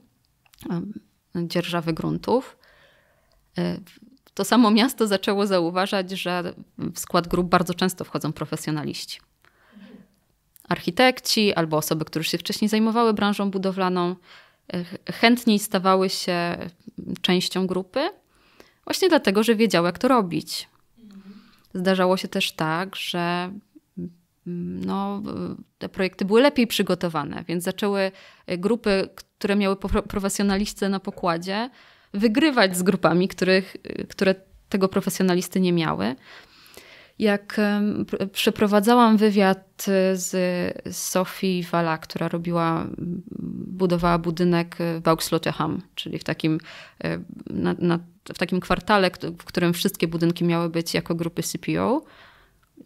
dzierżawy gruntów, e, to samo miasto zaczęło zauważać, że w skład grup bardzo często wchodzą profesjonaliści. Architekci albo osoby, które się wcześniej zajmowały branżą budowlaną, e, chętniej stawały się częścią grupy Właśnie dlatego, że wiedział, jak to robić. Zdarzało się też tak, że mm, no, te projekty były lepiej przygotowane, więc zaczęły e, grupy, które miały profesjonalistę na pokładzie, wygrywać z grupami, których, e, które tego profesjonalisty nie miały. Jak przeprowadzałam wywiad e, z Sophie Wala, która robiła, budowała budynek w Augslotheham, czyli w takim na, na w takim kwartale, w którym wszystkie budynki miały być jako grupy CPO,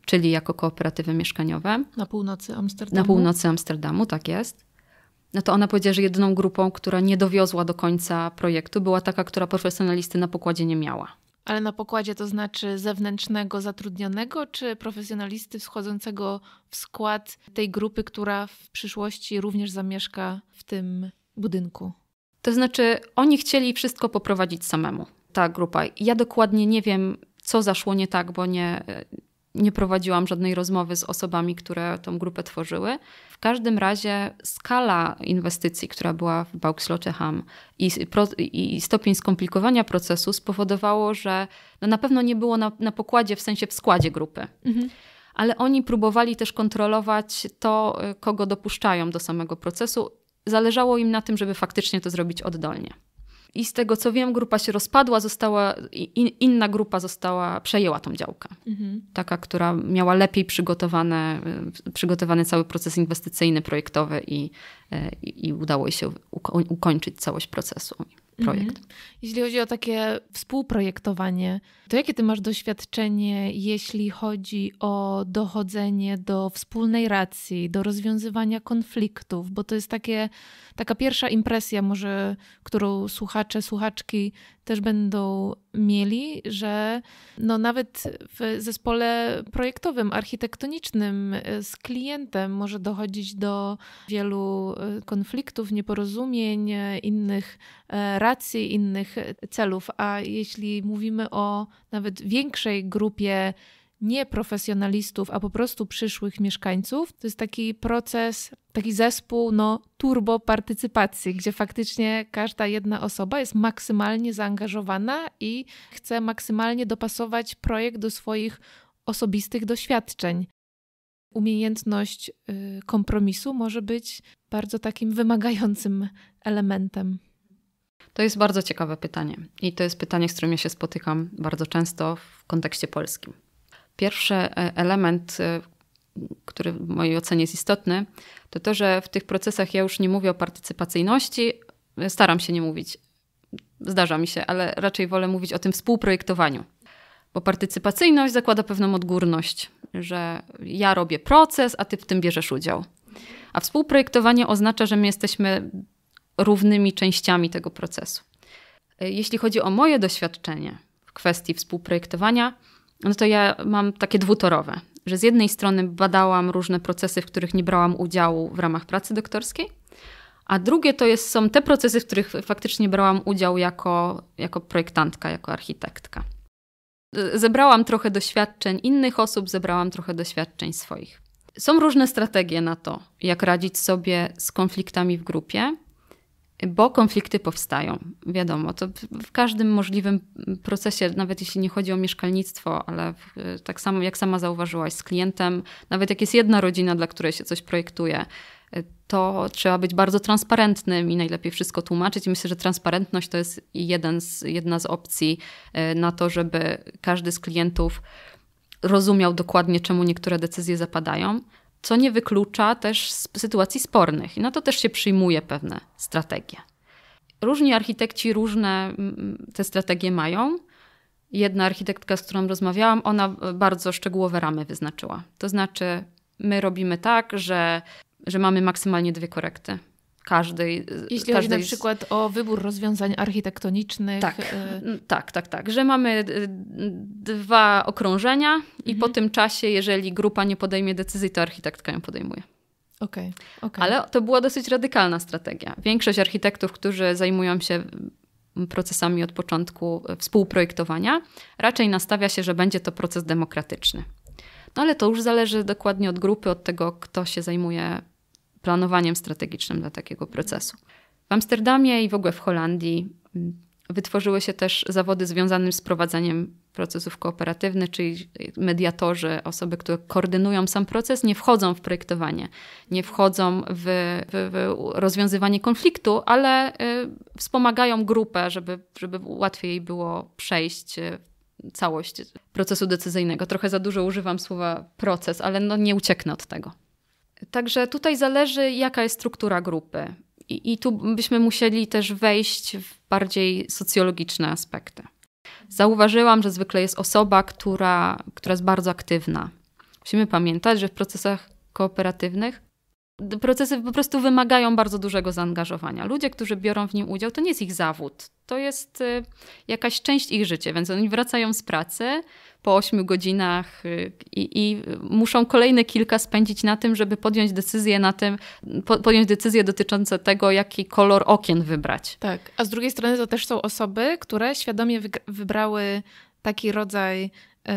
czyli jako kooperatywy mieszkaniowe. Na północy Amsterdamu. Na północy Amsterdamu, tak jest. No to ona powiedziała, że jedyną grupą, która nie dowiozła do końca projektu, była taka, która profesjonalisty na pokładzie nie miała. Ale na pokładzie to znaczy zewnętrznego zatrudnionego, czy profesjonalisty wschodzącego w skład tej grupy, która w przyszłości również zamieszka w tym budynku? To znaczy, oni chcieli wszystko poprowadzić samemu ta grupa. Ja dokładnie nie wiem, co zaszło nie tak, bo nie, nie prowadziłam żadnej rozmowy z osobami, które tą grupę tworzyły. W każdym razie skala inwestycji, która była w Bauxlotteham i, i stopień skomplikowania procesu spowodowało, że no na pewno nie było na, na pokładzie, w sensie w składzie grupy. Mhm ale oni próbowali też kontrolować to, kogo dopuszczają do samego procesu. Zależało im na tym, żeby faktycznie to zrobić oddolnie. I z tego co wiem, grupa się rozpadła, została, in, inna grupa została, przejęła tą działkę. Mhm. Taka, która miała lepiej przygotowane, e, przygotowany cały proces inwestycyjny, projektowy i, e, i, i udało jej się ukończyć całość procesu projekt. Mhm. Jeśli chodzi o takie współprojektowanie, to jakie ty masz doświadczenie, jeśli chodzi o dochodzenie do wspólnej racji, do rozwiązywania konfliktów? Bo to jest takie, taka pierwsza impresja, może, którą słuchacze, słuchaczki też będą mieli, że no nawet w zespole projektowym, architektonicznym e, z klientem może dochodzić do wielu e, konfliktów, nieporozumień, e, innych racji, innych celów. A jeśli mówimy o nawet większej grupie nie profesjonalistów, a po prostu przyszłych mieszkańców. To jest taki proces, taki zespół no, turbo partycypacji, gdzie faktycznie każda jedna osoba jest maksymalnie zaangażowana i chce maksymalnie dopasować projekt do swoich osobistych doświadczeń. Umiejętność y, kompromisu może być bardzo takim wymagającym elementem. To jest bardzo ciekawe pytanie i to jest pytanie, z którym ja się spotykam bardzo często w kontekście polskim. Pierwszy e, element, e, który w mojej ocenie jest istotny, to to, że w tych procesach ja już nie mówię o partycypacyjności, e, staram się nie mówić, zdarza mi się, ale raczej wolę mówić o tym współprojektowaniu. Bo partycypacyjność zakłada pewną odgórność, że ja robię proces, a ty w tym bierzesz udział. A współprojektowanie oznacza, że my jesteśmy równymi częściami tego procesu. Jeśli chodzi o moje doświadczenie w kwestii współprojektowania, no to ja mam takie dwutorowe, że z jednej strony badałam różne procesy, w których nie brałam udziału w ramach pracy doktorskiej, a drugie to jest, są te procesy, w których faktycznie brałam udział jako, jako projektantka, jako architektka. Zebrałam trochę doświadczeń innych osób, zebrałam trochę doświadczeń swoich. Są różne strategie na to, jak radzić sobie z konfliktami w grupie bo konflikty powstają. Wiadomo, to w każdym możliwym procesie, nawet jeśli nie chodzi o mieszkalnictwo, ale tak samo jak sama zauważyłaś z klientem, nawet jak jest jedna rodzina, dla której się coś projektuje, to trzeba być bardzo transparentnym i najlepiej wszystko tłumaczyć. myślę, że transparentność to jest jeden z, jedna z opcji e, na to, żeby każdy z klientów rozumiał dokładnie, czemu niektóre decyzje zapadają co nie wyklucza też sytuacji spornych. I na to też się przyjmuje pewne strategie. Różni architekci różne te strategie mają. Jedna architektka, z którą rozmawiałam, ona e, bardzo szczegółowe ramy wyznaczyła. To znaczy, my robimy tak, że, że mamy maksymalnie dwie korekty każdej. Jeśli każdej... chodzi na przykład o wybór rozwiązań architektonicznych. Tak, y... tak, tak, tak. Że mamy e, dwa okrążenia mhm. i po tym czasie, jeżeli grupa nie podejmie decyzji, to architektka ją podejmuje. Okay, okay. Ale to była dosyć radykalna strategia. Większość architektów, którzy zajmują się procesami od początku e, współprojektowania, raczej nastawia się, że będzie to proces demokratyczny. No ale to już zależy dokładnie od grupy, od tego, kto się zajmuje planowaniem strategicznym dla takiego procesu. W Amsterdamie i w ogóle w Holandii mm, wytworzyły się też zawody związane z prowadzeniem procesów kooperatywnych, czyli mediatorzy, osoby, które koordynują sam proces, nie wchodzą w projektowanie, nie wchodzą w, w, w rozwiązywanie konfliktu, ale y, wspomagają grupę, żeby, żeby łatwiej było przejść y, całość procesu decyzyjnego. Trochę za dużo używam słowa proces, ale no nie ucieknę od tego. Także tutaj zależy, jaka jest struktura grupy. I, I, tu byśmy musieli też wejść w bardziej socjologiczne aspekty. Zauważyłam, że zwykle jest osoba, która, która jest bardzo aktywna. Musimy pamiętać, że w procesach kooperatywnych procesy po prostu wymagają bardzo dużego zaangażowania. Ludzie, którzy biorą w nim udział, to nie jest ich zawód, to jest y, jakaś część ich życia, więc oni wracają z pracy po 8 godzinach y, i, i muszą kolejne kilka spędzić na tym, żeby podjąć decyzję na tym, podjąć decyzję dotyczące tego, jaki kolor okien wybrać. Tak, a z drugiej strony to też są osoby, które świadomie wybrały taki rodzaj y,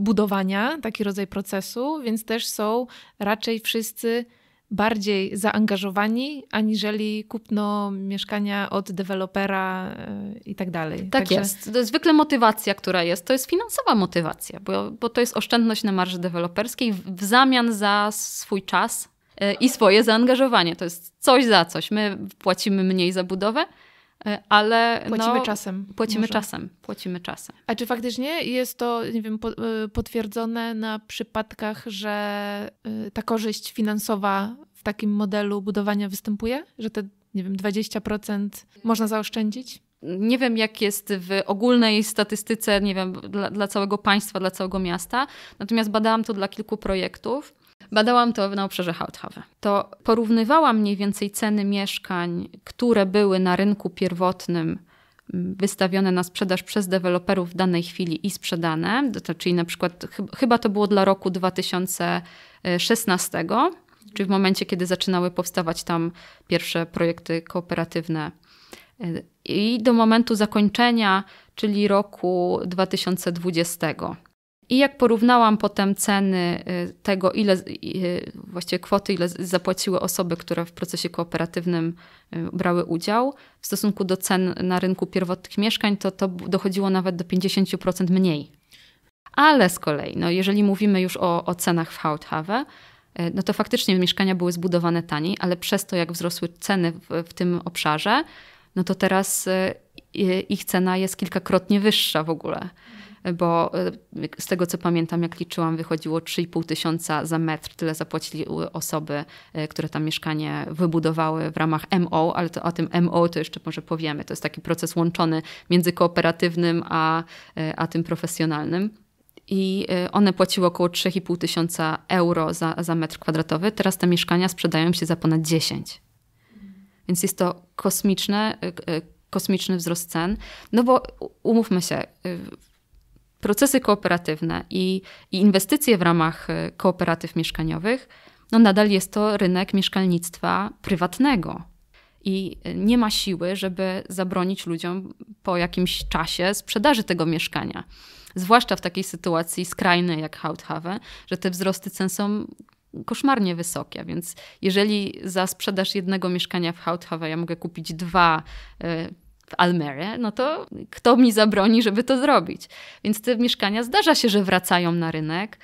budowania, taki rodzaj procesu, więc też są raczej wszyscy bardziej zaangażowani, aniżeli kupno mieszkania od dewelopera e, i tak dalej. Tak Także... jest. Zwykle motywacja, która jest, to jest finansowa motywacja, bo, bo to jest oszczędność na marży deweloperskiej w zamian za swój czas e, i swoje zaangażowanie. To jest coś za coś. My płacimy mniej za budowę, E, ale. Płacimy no, czasem. Płacimy może. czasem, płacimy czasem. A czy faktycznie jest to, nie wiem, e, potwierdzone na przypadkach, że e, ta korzyść finansowa w takim modelu budowania występuje? Że te, nie wiem, 20% można zaoszczędzić? Nie wiem, jak jest w ogólnej statystyce, nie wiem, dla, dla całego państwa, dla całego miasta, natomiast badałam to dla kilku projektów. Badałam to na obszarze Hauthawe. To porównywałam mniej więcej ceny mieszkań, które były na rynku pierwotnym mm, wystawione na sprzedaż przez deweloperów w danej chwili i sprzedane, to, czyli na przykład chyba to było dla roku 2016, czyli w momencie, kiedy zaczynały powstawać tam pierwsze projekty kooperatywne. Y, I do momentu zakończenia, czyli roku 2020. I jak porównałam potem ceny y, tego, ile, y, właściwie kwoty, ile zapłaciły osoby, które w procesie kooperatywnym y, brały udział, w stosunku do cen na rynku pierwotnych mieszkań, to to dochodziło nawet do 50% mniej. Ale z kolei, no jeżeli mówimy już o, o cenach w Hauthawe, no to faktycznie mieszkania były zbudowane taniej, ale przez to, jak wzrosły ceny w, w tym obszarze, no to teraz ich cena jest kilkakrotnie wyższa w ogóle bo e, z tego co pamiętam, jak liczyłam, wychodziło 3,5 tysiąca za metr. Tyle zapłacili osoby, e, które tam mieszkanie wybudowały w ramach MO, ale to o tym MO to jeszcze może powiemy. To jest taki proces łączony między kooperatywnym a, e, a tym profesjonalnym i one płaciły około 3,5 tysiąca euro za, za metr kwadratowy. Teraz te mieszkania sprzedają się za ponad 10. Więc jest to kosmiczne, kosmiczny wzrost cen. No bo umówmy się, procesy kooperatywne i, i inwestycje w ramach y, kooperatyw mieszkaniowych, no nadal jest to rynek mieszkalnictwa prywatnego. I y, nie ma siły, żeby zabronić ludziom po jakimś czasie sprzedaży tego mieszkania. Zwłaszcza w takiej sytuacji skrajnej jak Hauthawe, że te wzrosty cen są koszmarnie wysokie, więc jeżeli za sprzedaż jednego mieszkania w Hauthawe ja mogę kupić dwa y, Almerę, no to kto mi zabroni, żeby to zrobić? Więc te mieszkania zdarza się, że wracają na rynek.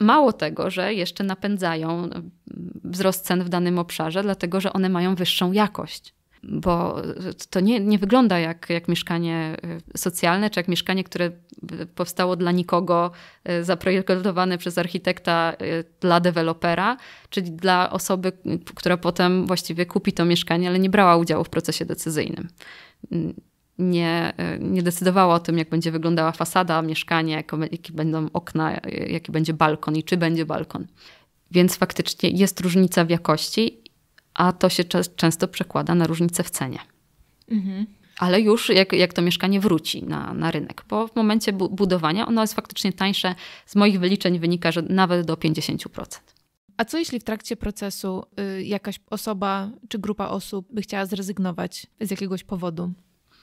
Mało tego, że jeszcze napędzają mm, wzrost cen w danym obszarze, dlatego że one mają wyższą jakość bo to nie, nie wygląda jak, jak mieszkanie y, socjalne, czy jak mieszkanie, które y, powstało dla nikogo, y, zaprojektowane przez architekta dla dewelopera, czyli dla osoby, która potem właściwie kupi to mieszkanie, ale nie brała udziału w procesie decyzyjnym nie, nie decydowała o tym, jak będzie wyglądała fasada mieszkania, jakie będą okna, jaki będzie balkon i czy będzie balkon. Więc faktycznie jest różnica w jakości, a to się często przekłada na różnicę w cenie. Mhm. Ale już jak, jak to mieszkanie wróci na, na rynek, bo w momencie bu budowania ono jest faktycznie tańsze. Z moich wyliczeń wynika, że nawet do 50%. A co jeśli w trakcie procesu y, jakaś osoba czy grupa osób by chciała zrezygnować z jakiegoś powodu?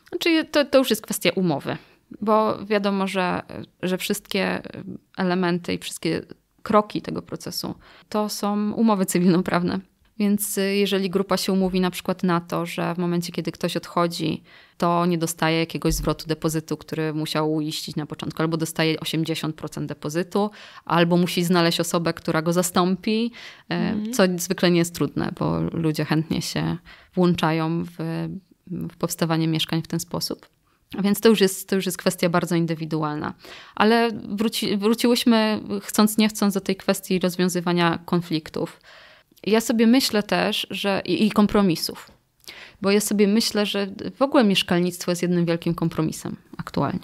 Znaczy, to, to już jest kwestia umowy, bo wiadomo, że, że wszystkie y, elementy i wszystkie kroki tego procesu to są umowy cywilnoprawne. Więc y, jeżeli grupa się umówi na przykład na to, że w momencie, kiedy ktoś odchodzi, to nie dostaje jakiegoś zwrotu depozytu, który musiał uiścić na początku, albo dostaje 80% depozytu, albo musi znaleźć osobę, która go zastąpi, y, mhm. co zwykle nie jest trudne, bo ludzie chętnie się włączają w, w powstawanie mieszkań w ten sposób. Więc to już, jest, to już jest kwestia bardzo indywidualna. Ale wróci, wróciłyśmy, chcąc nie chcąc, do tej kwestii rozwiązywania konfliktów ja sobie myślę też, że i, i kompromisów. Bo ja sobie myślę, że w ogóle mieszkalnictwo jest jednym wielkim kompromisem aktualnie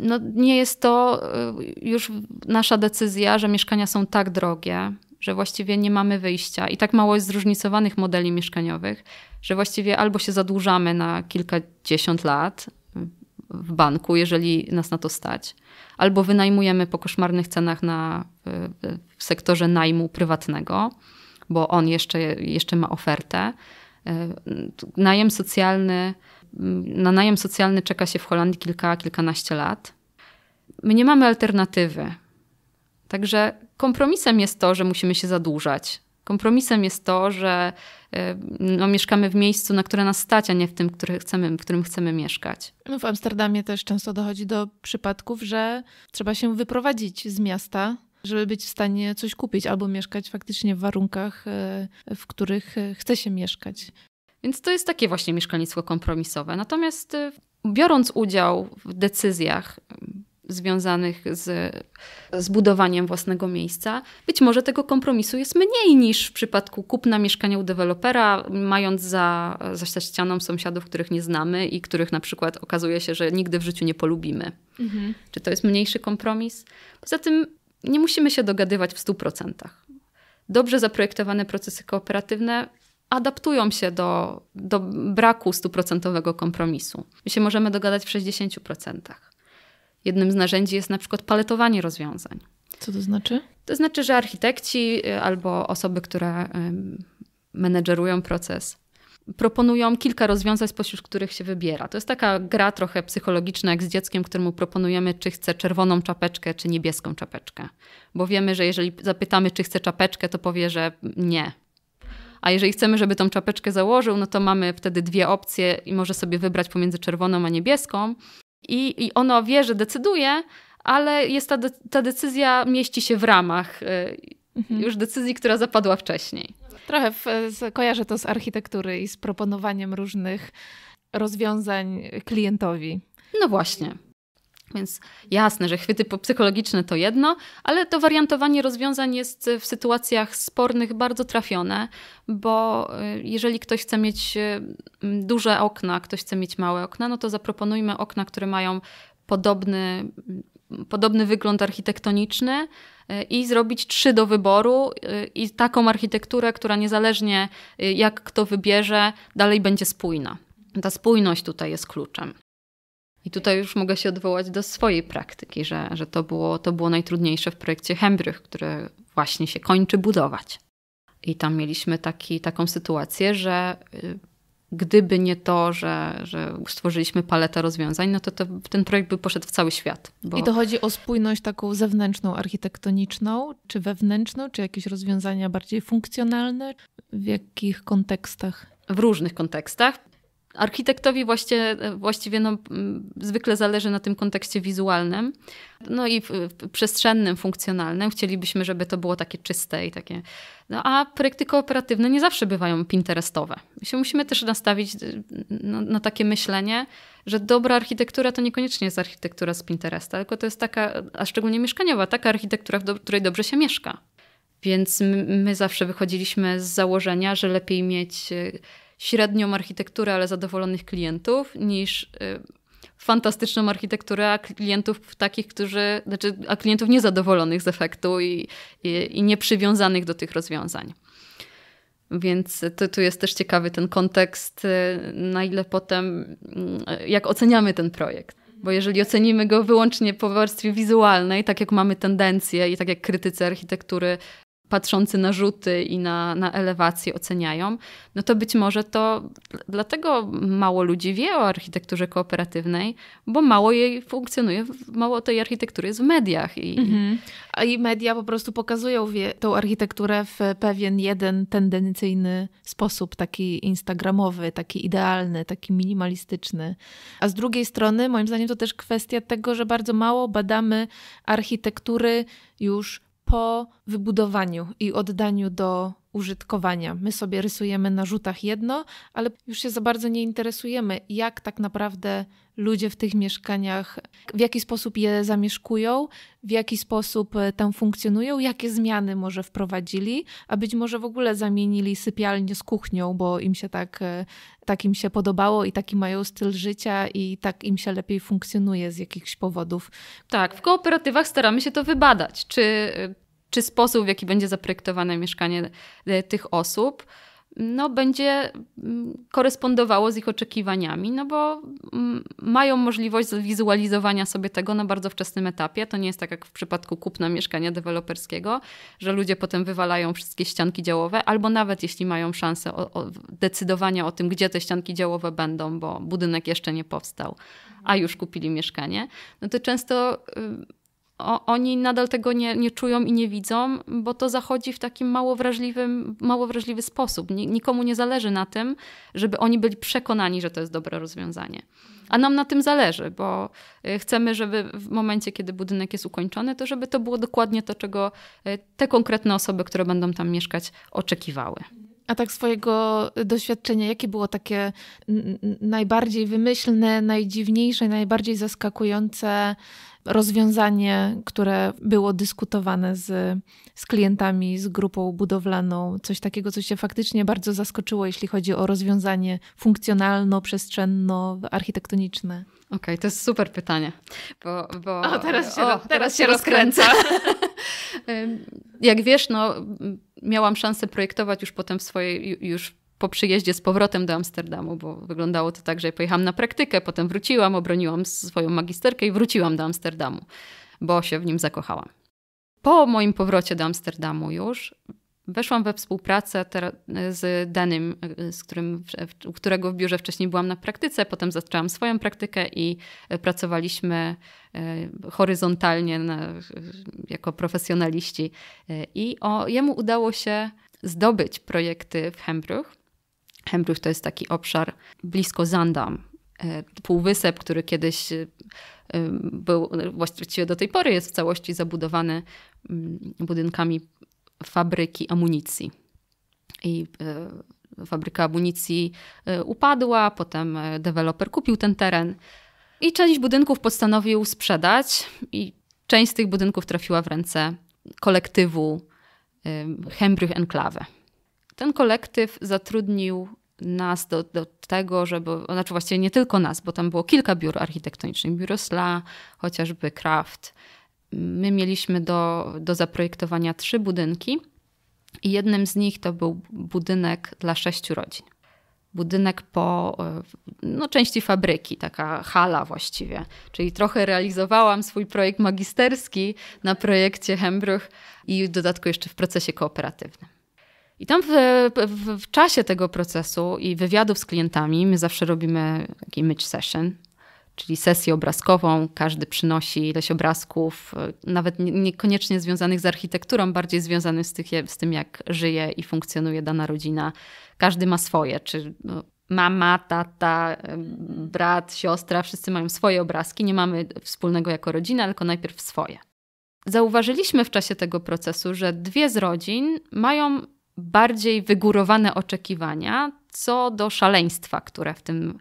no, nie jest to y, już nasza decyzja, że mieszkania są tak drogie, że właściwie nie mamy wyjścia i tak mało jest zróżnicowanych modeli mieszkaniowych, że właściwie albo się zadłużamy na kilkadziesiąt lat w banku, jeżeli nas na to stać, albo wynajmujemy po koszmarnych cenach na, y, y, w sektorze najmu prywatnego bo on jeszcze, jeszcze ma ofertę. E, najem socjalny, mm, na najem socjalny czeka się w Holandii kilka, kilkanaście lat. My nie mamy alternatywy. Także kompromisem jest to, że musimy się zadłużać. Kompromisem jest to, że e, no, mieszkamy w miejscu, na które nas stać, a nie w tym, który chcemy, w którym chcemy mieszkać. No w Amsterdamie też często dochodzi do przypadków, że trzeba się wyprowadzić z miasta, żeby być w stanie coś kupić albo mieszkać faktycznie w warunkach, e, w których e, chce się mieszkać. Więc to jest takie właśnie mieszkalnictwo kompromisowe. Natomiast e, biorąc udział w decyzjach związanych z, z budowaniem własnego miejsca, być może tego kompromisu jest mniej niż w przypadku kupna mieszkania u dewelopera, mając za, za ścianą sąsiadów, których nie znamy i których na przykład okazuje się, że nigdy w życiu nie polubimy. Mhm. Czy to jest mniejszy kompromis? Poza tym nie musimy się dogadywać w 100%. Dobrze zaprojektowane procesy kooperatywne adaptują się do, do braku 100% kompromisu. My się możemy dogadać w 60%. Jednym z narzędzi jest na przykład paletowanie rozwiązań. Co to znaczy? To znaczy, że architekci y, albo osoby, które menedżerują proces, proponują kilka rozwiązań, spośród których się wybiera. To jest taka gra trochę psychologiczna, jak z dzieckiem, któremu proponujemy, czy chce czerwoną czapeczkę, czy niebieską czapeczkę. Bo wiemy, że jeżeli zapytamy, czy chce czapeczkę, to powie, że nie. A jeżeli chcemy, żeby tą czapeczkę założył, no to mamy wtedy dwie opcje i może sobie wybrać pomiędzy czerwoną a niebieską. I, i ono wie, że decyduje, ale jest ta, de ta decyzja mieści się w ramach. Y, mhm. Już decyzji, która zapadła wcześniej. Trochę w, kojarzę to z architektury i z proponowaniem różnych rozwiązań klientowi. No właśnie. Więc jasne, że chwyty psychologiczne to jedno, ale to wariantowanie rozwiązań jest w sytuacjach spornych bardzo trafione, bo y, jeżeli ktoś chce mieć y, duże okna, ktoś chce mieć małe okna, no to zaproponujmy okna, które mają podobny, podobny wygląd architektoniczny, i zrobić trzy do wyboru y, i taką architekturę, która niezależnie y, jak kto wybierze, dalej będzie spójna. Ta spójność tutaj jest kluczem. I tutaj już mogę się odwołać do swojej praktyki, że, że to, było, to było najtrudniejsze w projekcie Hembrych, który właśnie się kończy budować. I tam mieliśmy taki, taką sytuację, że y, gdyby nie to, że, że stworzyliśmy paletę rozwiązań, no to, to ten projekt by poszedł w cały świat. Bo... I to chodzi o spójność taką zewnętrzną, architektoniczną, czy wewnętrzną, czy jakieś rozwiązania bardziej funkcjonalne? W jakich kontekstach? W różnych kontekstach. Architektowi właśnie, właściwie no, zwykle zależy na tym kontekście wizualnym, no i przestrzennym, funkcjonalnym. Chcielibyśmy, żeby to było takie czyste i takie. No a projekty kooperatywne nie zawsze bywają pinterestowe. My się musimy też nastawić y, no, na takie myślenie, że dobra architektura to niekoniecznie jest architektura z Pinteresta, tylko to jest taka, a szczególnie mieszkaniowa, taka architektura, w której dobrze się mieszka. Więc my zawsze wychodziliśmy z założenia, że lepiej mieć y, średnią architekturę, ale zadowolonych klientów, niż y, fantastyczną architekturę, a klientów takich, którzy, znaczy, a klientów niezadowolonych z efektu i, i, i nieprzywiązanych do tych rozwiązań. Więc tu jest też ciekawy ten kontekst, y, na ile potem, y, jak oceniamy ten projekt. Bo jeżeli ocenimy go wyłącznie po warstwie wizualnej, tak jak mamy tendencję i tak jak krytycy architektury patrzący na rzuty i na, na elewacje oceniają, no to być może to dlatego mało ludzi wie o architekturze kooperatywnej, bo mało jej funkcjonuje, mało tej architektury jest w mediach. I, mhm. I media po prostu pokazują wie, tą architekturę w pewien jeden tendencyjny sposób, taki instagramowy, taki idealny, taki minimalistyczny. A z drugiej strony, moim zdaniem, to też kwestia tego, że bardzo mało badamy architektury już po wybudowaniu i oddaniu do użytkowania. My sobie rysujemy na rzutach jedno, ale już się za bardzo nie interesujemy, jak tak naprawdę ludzie w tych mieszkaniach, w jaki sposób je zamieszkują, w jaki sposób e, tam funkcjonują, jakie zmiany może wprowadzili, a być może w ogóle zamienili sypialnię z kuchnią, bo im się tak, e, tak im się podobało i taki mają styl życia i tak im się lepiej funkcjonuje z jakichś powodów. Tak, w kooperatywach staramy się to wybadać, czy e, czy sposób, w jaki będzie zaprojektowane mieszkanie e, tych osób, no, będzie mm, korespondowało z ich oczekiwaniami, no bo mm, mają możliwość wizualizowania sobie tego na bardzo wczesnym etapie. To nie jest tak jak w przypadku kupna mieszkania deweloperskiego, że ludzie potem wywalają wszystkie ścianki działowe, albo nawet jeśli mają szansę o, o decydowania o tym, gdzie te ścianki działowe będą, bo budynek jeszcze nie powstał, a już kupili mieszkanie, no to często y, o, oni nadal tego nie, nie czują i nie widzą, bo to zachodzi w takim mało, wrażliwym, mało wrażliwy sposób. Nikomu nie zależy na tym, żeby oni byli przekonani, że to jest dobre rozwiązanie. A nam na tym zależy, bo y, chcemy, żeby w momencie, kiedy budynek jest ukończony, to żeby to było dokładnie to, czego y, te konkretne osoby, które będą tam mieszkać, oczekiwały. A tak swojego doświadczenia, jakie było takie najbardziej wymyślne, najdziwniejsze, najbardziej zaskakujące rozwiązanie, które było dyskutowane z, z klientami, z grupą budowlaną? Coś takiego, co się faktycznie bardzo zaskoczyło, jeśli chodzi o rozwiązanie funkcjonalno-przestrzenno-architektoniczne? Okej, okay, to jest super pytanie, bo... bo o, teraz się, o, teraz, teraz się rozkręca. rozkręca. Jak wiesz, no, miałam szansę projektować już potem w swojej, już po przyjeździe z powrotem do Amsterdamu, bo wyglądało to tak, że pojechałam na praktykę, potem wróciłam, obroniłam swoją magisterkę i wróciłam do Amsterdamu, bo się w nim zakochałam. Po moim powrocie do Amsterdamu już weszłam we współpracę z Danym, z którym, u którego w biurze wcześniej byłam na praktyce, potem zaczęłam swoją praktykę i e, pracowaliśmy e, horyzontalnie na, jako profesjonaliści. E, I o, jemu udało się zdobyć projekty w Hembruch. Hembruch to jest taki obszar blisko Zandam, półwysep, który kiedyś był, właściwie do tej pory jest w całości zabudowany mm, budynkami fabryki amunicji. I e, fabryka amunicji e, upadła, potem e, deweloper kupił ten teren i część budynków postanowił sprzedać, i część z tych budynków trafiła w ręce kolektywu Hembrych Enklawę. Ten kolektyw zatrudnił nas do, do tego, żeby, znaczy właściwie nie tylko nas, bo tam było kilka biur architektonicznych, biuro Sla, chociażby Kraft, my mieliśmy do, do zaprojektowania trzy budynki i jednym z nich to był budynek dla sześciu rodzin. Budynek po e, no, części fabryki, taka hala właściwie. Czyli trochę realizowałam swój projekt magisterski na projekcie Hembruch i w dodatku jeszcze w procesie kooperatywnym. I tam w, w, w, czasie tego procesu i wywiadów z klientami, my zawsze robimy taki myć session, czyli sesję obrazkową. Każdy przynosi ileś obrazków, e, nawet niekoniecznie związanych z architekturą, bardziej związanych z, tych, z tym, jak żyje i funkcjonuje dana rodzina. Każdy ma swoje, czy no, mama, tata, e, brat, siostra, wszyscy mają swoje obrazki. Nie mamy wspólnego jako rodzina, tylko najpierw swoje. Zauważyliśmy w czasie tego procesu, że dwie z rodzin mają bardziej wygórowane oczekiwania co do szaleństwa, które w tym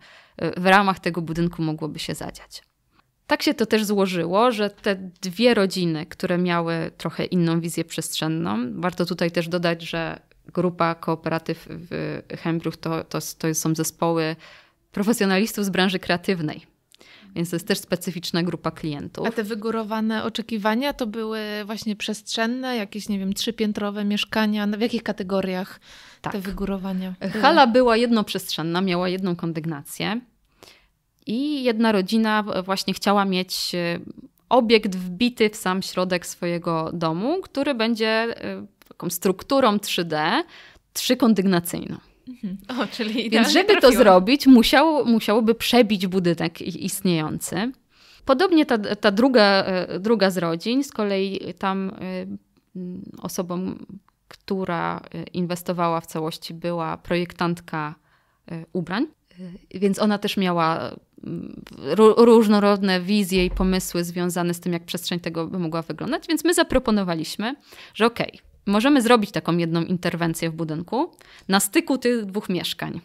w ramach tego budynku mogłoby się zadziać. Tak się to też złożyło, że te dwie rodziny, które miały trochę inną wizję przestrzenną, warto tutaj też dodać, że grupa kooperatyw w Hembruch to, to, to są zespoły profesjonalistów z branży kreatywnej, więc to jest też specyficzna grupa klientów. A te wygórowane oczekiwania to były właśnie przestrzenne, jakieś, nie wiem, trzypiętrowe mieszkania? No, w jakich kategoriach tak. te wygórowania? Hala była jednoprzestrzenna, miała jedną kondygnację. I jedna rodzina właśnie chciała mieć y, obiekt wbity w sam środek swojego domu, który będzie y, taką strukturą 3D trzykondygnacyjną. Mhm. O, czyli Więc żeby to zrobić, musiało, musiałoby przebić budynek istniejący. Podobnie ta, ta druga, e, druga z rodzin, z kolei tam e, osobą, która e, inwestowała w całości, była projektantka ubrań, więc ona też miała różnorodne wizje i pomysły związane z tym, jak przestrzeń tego by mogła wyglądać, więc my zaproponowaliśmy, że okej, okay, możemy zrobić taką jedną interwencję w budynku na styku tych dwóch mieszkań.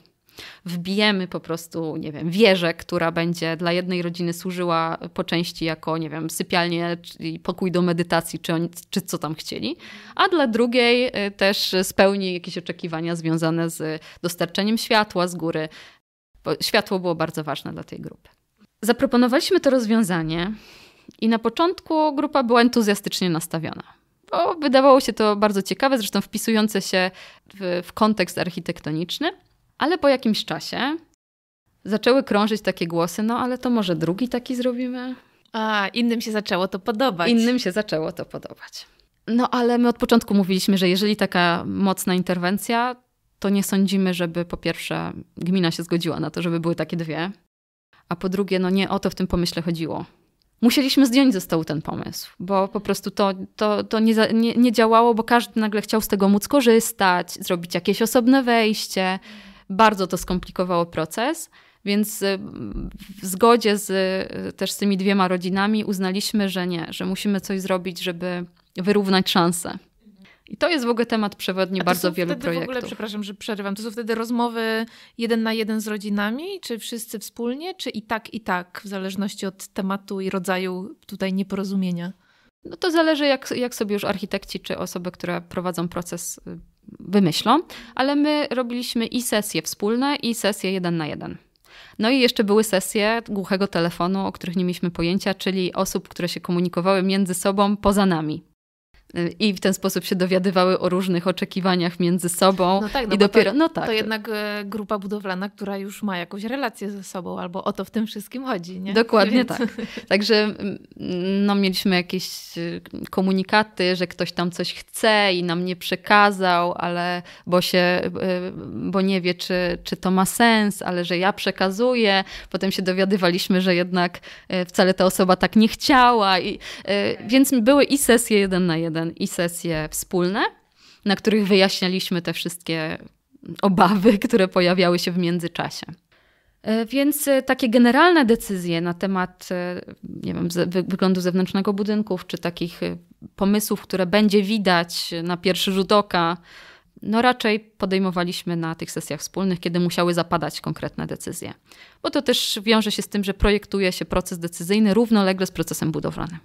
Wbijemy po prostu, nie wiem, wieżę, która będzie dla jednej rodziny służyła po części jako, nie wiem, sypialnie i pokój do medytacji, czy, oni, czy co tam chcieli, a dla drugiej y, też spełni jakieś oczekiwania związane z dostarczeniem światła z góry. światło było bardzo ważne dla tej grupy. Zaproponowaliśmy to rozwiązanie i na początku grupa była entuzjastycznie nastawiona wydawało się to bardzo ciekawe, zresztą wpisujące się w, w kontekst architektoniczny. Ale po jakimś czasie zaczęły krążyć takie głosy, no ale to może drugi taki zrobimy. A, innym się zaczęło to podobać. Innym się zaczęło to podobać. No ale my od początku mówiliśmy, że jeżeli taka mocna interwencja, to nie sądzimy, żeby po pierwsze gmina się zgodziła na to, żeby były takie dwie, a po drugie, no nie o to w tym pomyśle chodziło musieliśmy zdjąć ze stołu ten pomysł, bo po prostu to, to, to nie, nie, nie działało, bo każdy nagle chciał z tego móc korzystać, zrobić jakieś osobne wejście. Bardzo to skomplikowało proces. Więc y, w zgodzie z, y, też z tymi dwiema rodzinami uznaliśmy, że nie, że musimy coś zrobić, żeby wyrównać szanse. I to jest w ogóle temat przewodni bardzo wielu projektów. W ogóle, przepraszam, że przerywam. To są wtedy rozmowy jeden na jeden z rodzinami, czy wszyscy wspólnie, czy i tak, i tak, w zależności od tematu i rodzaju tutaj nieporozumienia? No to zależy, jak, jak sobie już architekci czy osoby, które prowadzą proces, y, wymyślą, ale my robiliśmy i sesje wspólne, i sesje jeden na jeden. No i jeszcze były sesje głuchego telefonu, o których nie mieliśmy pojęcia, czyli osób, które się komunikowały między sobą poza nami i w ten sposób się dowiadywały o różnych oczekiwaniach między sobą. No tak, no i dopiero, no to, no tak. To jednak e, grupa budowlana, która już ma jakąś relację ze sobą, albo o to w tym wszystkim chodzi, nie? Dokładnie Więc... tak. Także no, mieliśmy jakieś e, komunikaty, że ktoś tam coś chce i nam nie przekazał, ale bo się, e, bo nie wie, czy, czy to ma sens, ale że ja przekazuję. Potem się dowiadywaliśmy, że jednak wcale ta osoba tak nie chciała. I, okay. Tak. Więc były i sesje jeden na jeden jeden i sesje wspólne, na których wyjaśnialiśmy te wszystkie obawy, które pojawiały się w międzyczasie. E, więc e, takie generalne decyzje na temat e, nie wiem, wyglądu zewnętrznego budynków, czy takich pomysłów, które będzie widać na pierwszy rzut oka, no raczej podejmowaliśmy na tych sesjach wspólnych, kiedy musiały zapadać konkretne decyzje. Bo to też wiąże się z tym, że projektuje się proces decyzyjny równolegle z procesem budowlanym.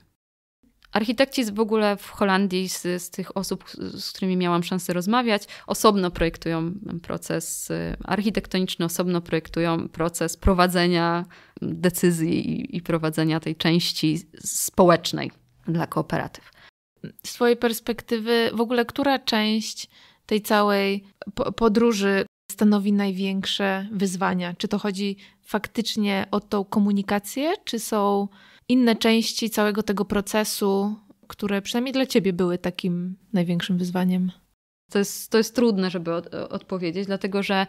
Architekci z w ogóle w Holandii, z, z tych osób, z którymi miałam szansę rozmawiać, osobno projektują proces y, architektoniczny, osobno projektują proces prowadzenia decyzji i, i prowadzenia tej części społecznej dla kooperatyw. Z Twojej perspektywy, w ogóle która część tej całej podróży stanowi największe wyzwania? Czy to chodzi faktycznie o tą komunikację, czy są inne części całego tego procesu, które przynajmniej dla ciebie były takim największym wyzwaniem? To jest, to jest trudne, żeby od, odpowiedzieć, dlatego że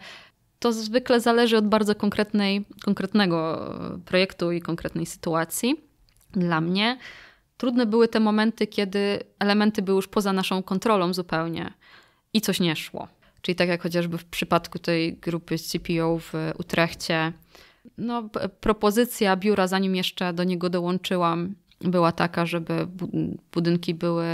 to zwykle zależy od bardzo konkretnej, konkretnego e, projektu i konkretnej sytuacji. Dla mnie trudne były te momenty, kiedy elementy były już poza naszą kontrolą zupełnie i coś nie szło. Czyli tak jak chociażby w przypadku tej grupy CPO w e, Utrechcie, no, propozycja biura, zanim jeszcze do niego dołączyłam, była taka, żeby budynki były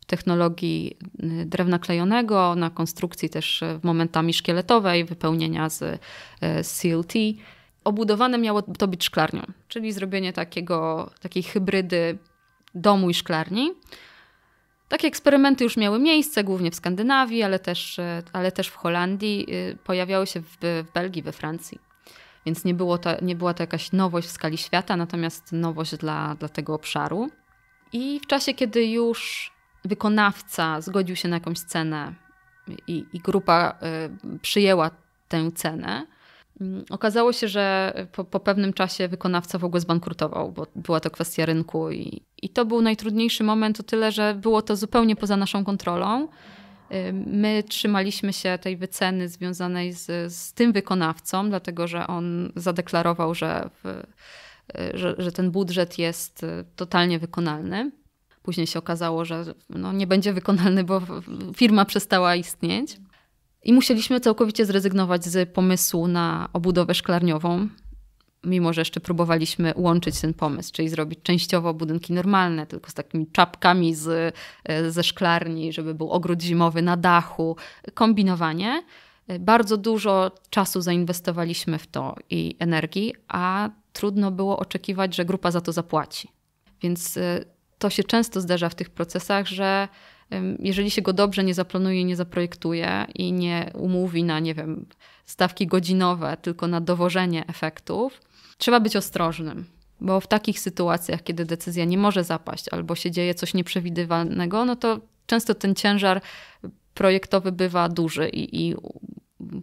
w technologii y, drewna klejonego, na konstrukcji też momentami szkieletowej, wypełnienia z y, CLT. Obudowane miało to być szklarnią, czyli zrobienie takiego, takiej hybrydy domu i szklarni. Takie eksperymenty już miały miejsce, głównie w Skandynawii, ale też, y, ale też w Holandii, pojawiały się w, w Belgii, we Francji. Więc nie, było to, nie była to jakaś nowość w skali świata, natomiast nowość dla, dla tego obszaru. I w czasie, kiedy już wykonawca zgodził się na jakąś cenę i, i grupa y, przyjęła tę cenę, mm, okazało się, że po, po, pewnym czasie wykonawca w ogóle zbankrutował, bo była to kwestia rynku i, i to był najtrudniejszy moment o tyle, że było to zupełnie poza naszą kontrolą My trzymaliśmy się tej wyceny związanej z, z tym wykonawcą, dlatego że on zadeklarował, że, w, że, że ten budżet jest e, totalnie wykonalny. Później się okazało, że no nie będzie wykonalny, bo firma przestała istnieć. I musieliśmy całkowicie zrezygnować z pomysłu na obudowę szklarniową, mimo że jeszcze próbowaliśmy łączyć ten pomysł, czyli zrobić częściowo budynki normalne, tylko z takimi czapkami z, e, ze szklarni, żeby był ogród zimowy na dachu, kombinowanie. Bardzo dużo czasu zainwestowaliśmy w to i energii, a trudno było oczekiwać, że grupa za to zapłaci. Więc e, to się często zdarza w tych procesach, że jeżeli się go dobrze nie zaplanuje, nie zaprojektuje i nie umówi na, nie wiem, stawki godzinowe, tylko na dowożenie efektów, Trzeba być ostrożnym, bo w takich sytuacjach, kiedy decyzja nie może zapaść albo się dzieje coś nieprzewidywanego, no to często ten ciężar projektowy bywa duży i, i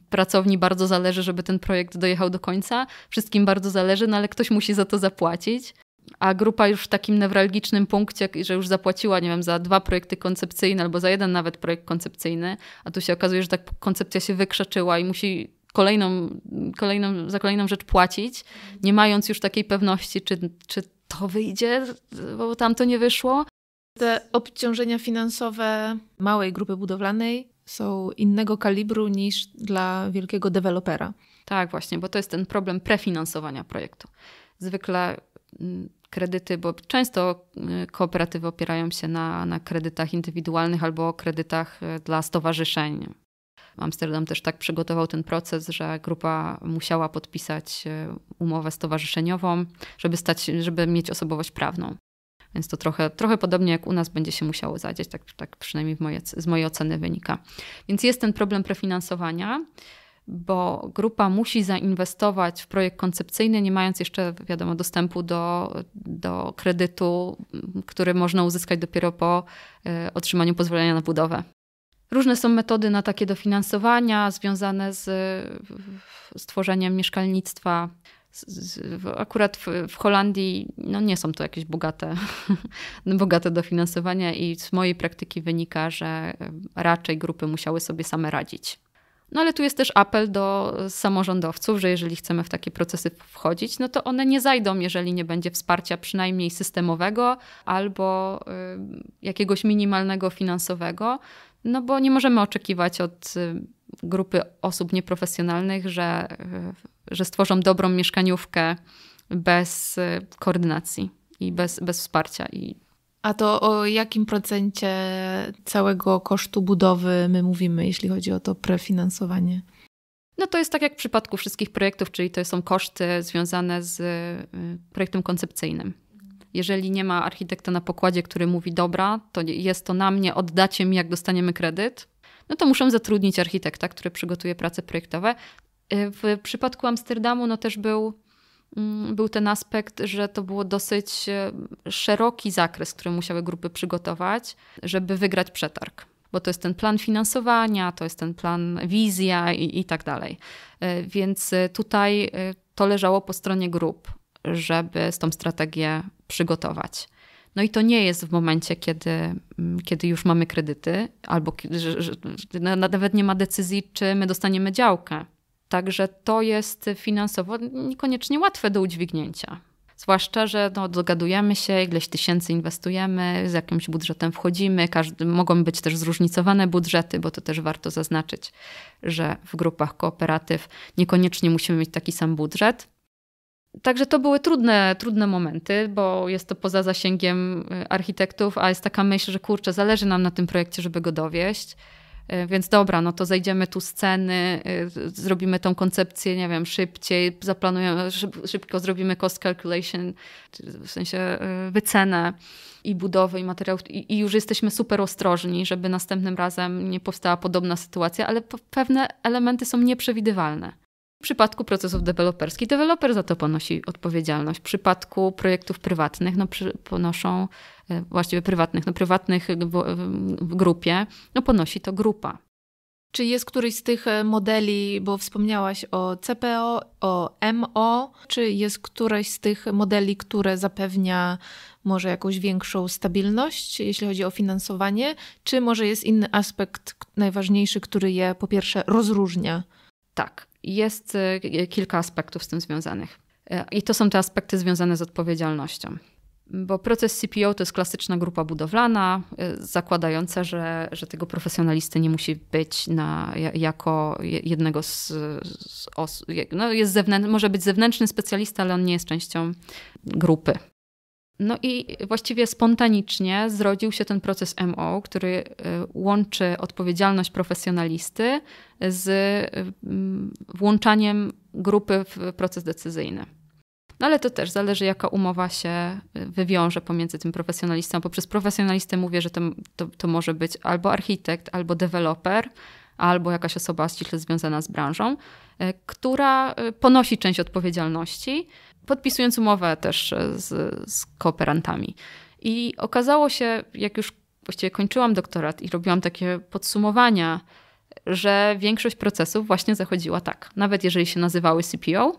pracowni bardzo zależy, żeby ten projekt dojechał do końca. Wszystkim bardzo zależy, no ale ktoś musi za to zapłacić. A grupa już w takim newralgicznym punkcie, że już zapłaciła, nie wiem, za dwa projekty koncepcyjne albo za jeden nawet projekt koncepcyjny, a tu się okazuje, że tak koncepcja się wykrzeczyła i musi kolejną, kolejną, za kolejną rzecz płacić, nie mając już takiej pewności, czy, czy to wyjdzie, bo tam to nie wyszło. Te obciążenia finansowe małej grupy budowlanej są innego kalibru niż dla wielkiego dewelopera. Tak, właśnie, bo to jest ten problem prefinansowania projektu. Zwykle mm, kredyty, bo często y, kooperatywy opierają się na, na kredytach indywidualnych albo kredytach y, dla stowarzyszeń, Amsterdam też tak przygotował ten proces, że grupa musiała podpisać e, umowę stowarzyszeniową, żeby, stać, żeby mieć osobowość prawną. Więc to trochę, trochę podobnie jak u nas będzie się musiało zadzieć, tak, tak przynajmniej moje, z mojej oceny wynika. Więc jest ten problem prefinansowania, bo grupa musi zainwestować w projekt koncepcyjny, nie mając jeszcze, wiadomo, dostępu do, do kredytu, który można uzyskać dopiero po e, otrzymaniu pozwolenia na budowę. Różne są metody na takie dofinansowania związane z stworzeniem mieszkalnictwa. Akurat w, Holandii no nie są to jakieś bogate, bogate dofinansowania, i z mojej praktyki wynika, że raczej grupy musiały sobie same radzić. No ale tu jest też apel do samorządowców, że jeżeli chcemy w takie procesy wchodzić, no to one nie zajdą, jeżeli nie będzie wsparcia przynajmniej systemowego albo y, jakiegoś minimalnego finansowego. No bo nie możemy oczekiwać od y, grupy osób nieprofesjonalnych, że, y, że stworzą dobrą mieszkaniówkę bez y, koordynacji i bez, bez wsparcia. I... A to o jakim procencie całego kosztu budowy my mówimy, jeśli chodzi o to prefinansowanie? No to jest tak jak w przypadku wszystkich projektów, czyli to są koszty związane z projektem koncepcyjnym jeżeli nie ma architekta na pokładzie, który mówi, dobra, to jest to na mnie, oddacie mi, jak dostaniemy kredyt, no to muszę zatrudnić architekta, który przygotuje prace projektowe. Y, w przypadku Amsterdamu no też był, mm, był ten aspekt, że to było dosyć y, szeroki zakres, który musiały grupy przygotować, żeby wygrać przetarg. Bo to jest ten plan finansowania, to jest ten plan wizja i, i tak dalej. Y, więc tutaj to leżało po stronie grup żeby tą strategię przygotować. No i to nie jest w momencie, kiedy, mm, kiedy już mamy kredyty, albo że, że, nawet nie ma decyzji, czy my dostaniemy działkę. Także to jest finansowo niekoniecznie łatwe do udźwignięcia. Zwłaszcza, że no, dogadujemy się, ileś tysięcy inwestujemy, z jakimś budżetem wchodzimy. Każdy, mogą być też zróżnicowane budżety, bo to też warto zaznaczyć, że w grupach kooperatyw niekoniecznie musimy mieć taki sam budżet Także to były trudne, trudne momenty, bo jest to poza zasięgiem e, architektów, a jest taka myśl, że kurczę, zależy nam na tym projekcie, żeby go dowieść. E, więc dobra, no to zejdziemy tu sceny, e, zrobimy tą koncepcję, nie wiem, szybciej, zaplanujemy, szybko zrobimy cost calculation, w sensie wycenę i budowy, i materiałów, i, i już jesteśmy super ostrożni, żeby następnym razem nie powstała podobna sytuacja, ale pewne elementy są nieprzewidywalne. W przypadku procesów deweloperskich deweloper za to ponosi odpowiedzialność. W przypadku projektów prywatnych no, ponoszą, e, właściwie prywatnych, no, prywatnych w grupie, no, ponosi to grupa. Czy jest któryś z tych e, modeli, bo wspomniałaś o CPO, o MO, czy jest któreś z tych modeli, które zapewnia może jakąś większą stabilność, jeśli chodzi o finansowanie, czy może jest inny aspekt najważniejszy, który je po pierwsze rozróżnia? Tak. Jest y, y, kilka aspektów z tym związanych. Y, I to są te aspekty związane z odpowiedzialnością. Bo proces CPO to jest klasyczna grupa budowlana, zakładająca, że, że tego profesjonalisty nie musi być na, jako jednego z, z osób. No jest zewnętrz, może być zewnętrzny specjalista, ale on nie jest częścią grupy. No i właściwie spontanicznie zrodził się ten proces MO, który y, łączy odpowiedzialność profesjonalisty z y, mm, włączaniem grupy w proces decyzyjny. No ale to też zależy, jaka umowa się y, wywiąże pomiędzy tym profesjonalistą. Poprzez profesjonalistę mówię, że to, to, to może być albo architekt, albo deweloper, albo jakaś osoba ściśle związana z branżą, która ponosi część odpowiedzialności podpisując umowę też e, z, z kooperantami. I okazało się, jak już właściwie kończyłam doktorat i robiłam takie podsumowania, że większość procesów właśnie zachodziła tak. Nawet jeżeli się nazywały CPO,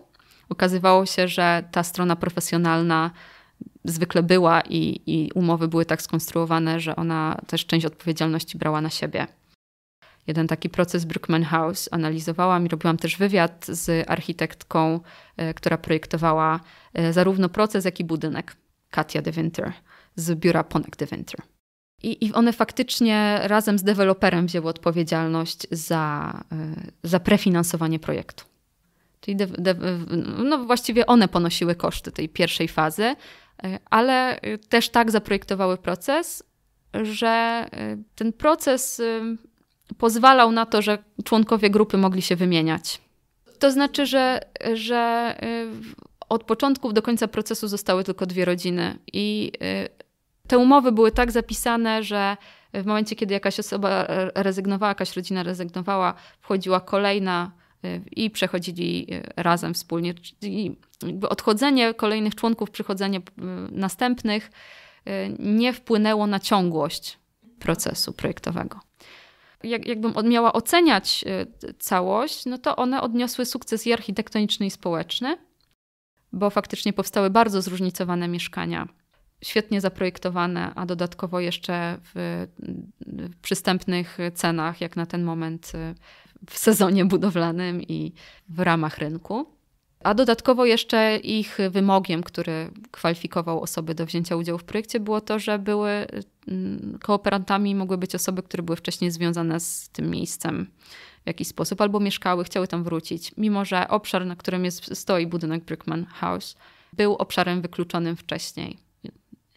okazywało się, że ta strona profesjonalna zwykle była i, i umowy były tak skonstruowane, że ona też część odpowiedzialności brała na siebie jeden taki proces Brookman House analizowałam i robiłam też wywiad z architektką, e, która projektowała e, zarówno proces, jak i budynek, Katia de Winter z biura Ponek de Winter. I, I one faktycznie razem z deweloperem wzięły odpowiedzialność za, e, za prefinansowanie projektu. Czyli de, de, no właściwie one ponosiły koszty tej pierwszej fazy, ale też tak zaprojektowały proces, że ten proces pozwalał na to, że członkowie grupy mogli się wymieniać. To znaczy, że, że y, od początku do końca procesu zostały tylko dwie rodziny i y, te umowy były tak zapisane, że w momencie, kiedy jakaś osoba rezygnowała, jakaś rodzina rezygnowała, wchodziła kolejna y, i przechodzili razem wspólnie. Czyli odchodzenie kolejnych członków, przychodzenie następnych nie wpłynęło na ciągłość procesu projektowego jak, jakbym miała oceniać y, całość, no to one odniosły sukces i architektoniczny, i społeczny, bo faktycznie powstały bardzo zróżnicowane mieszkania, świetnie zaprojektowane, a dodatkowo jeszcze w, w przystępnych cenach, jak na ten moment y, w sezonie budowlanym i w ramach rynku. A dodatkowo jeszcze ich wymogiem, który kwalifikował osoby do wzięcia udziału w projekcie, było to, że były mm, kooperantami mogły być osoby, które były wcześniej związane z tym miejscem w jakiś sposób, albo mieszkały, chciały tam wrócić, mimo że obszar, na którym jest, stoi budynek Brickman House, był obszarem wykluczonym wcześniej.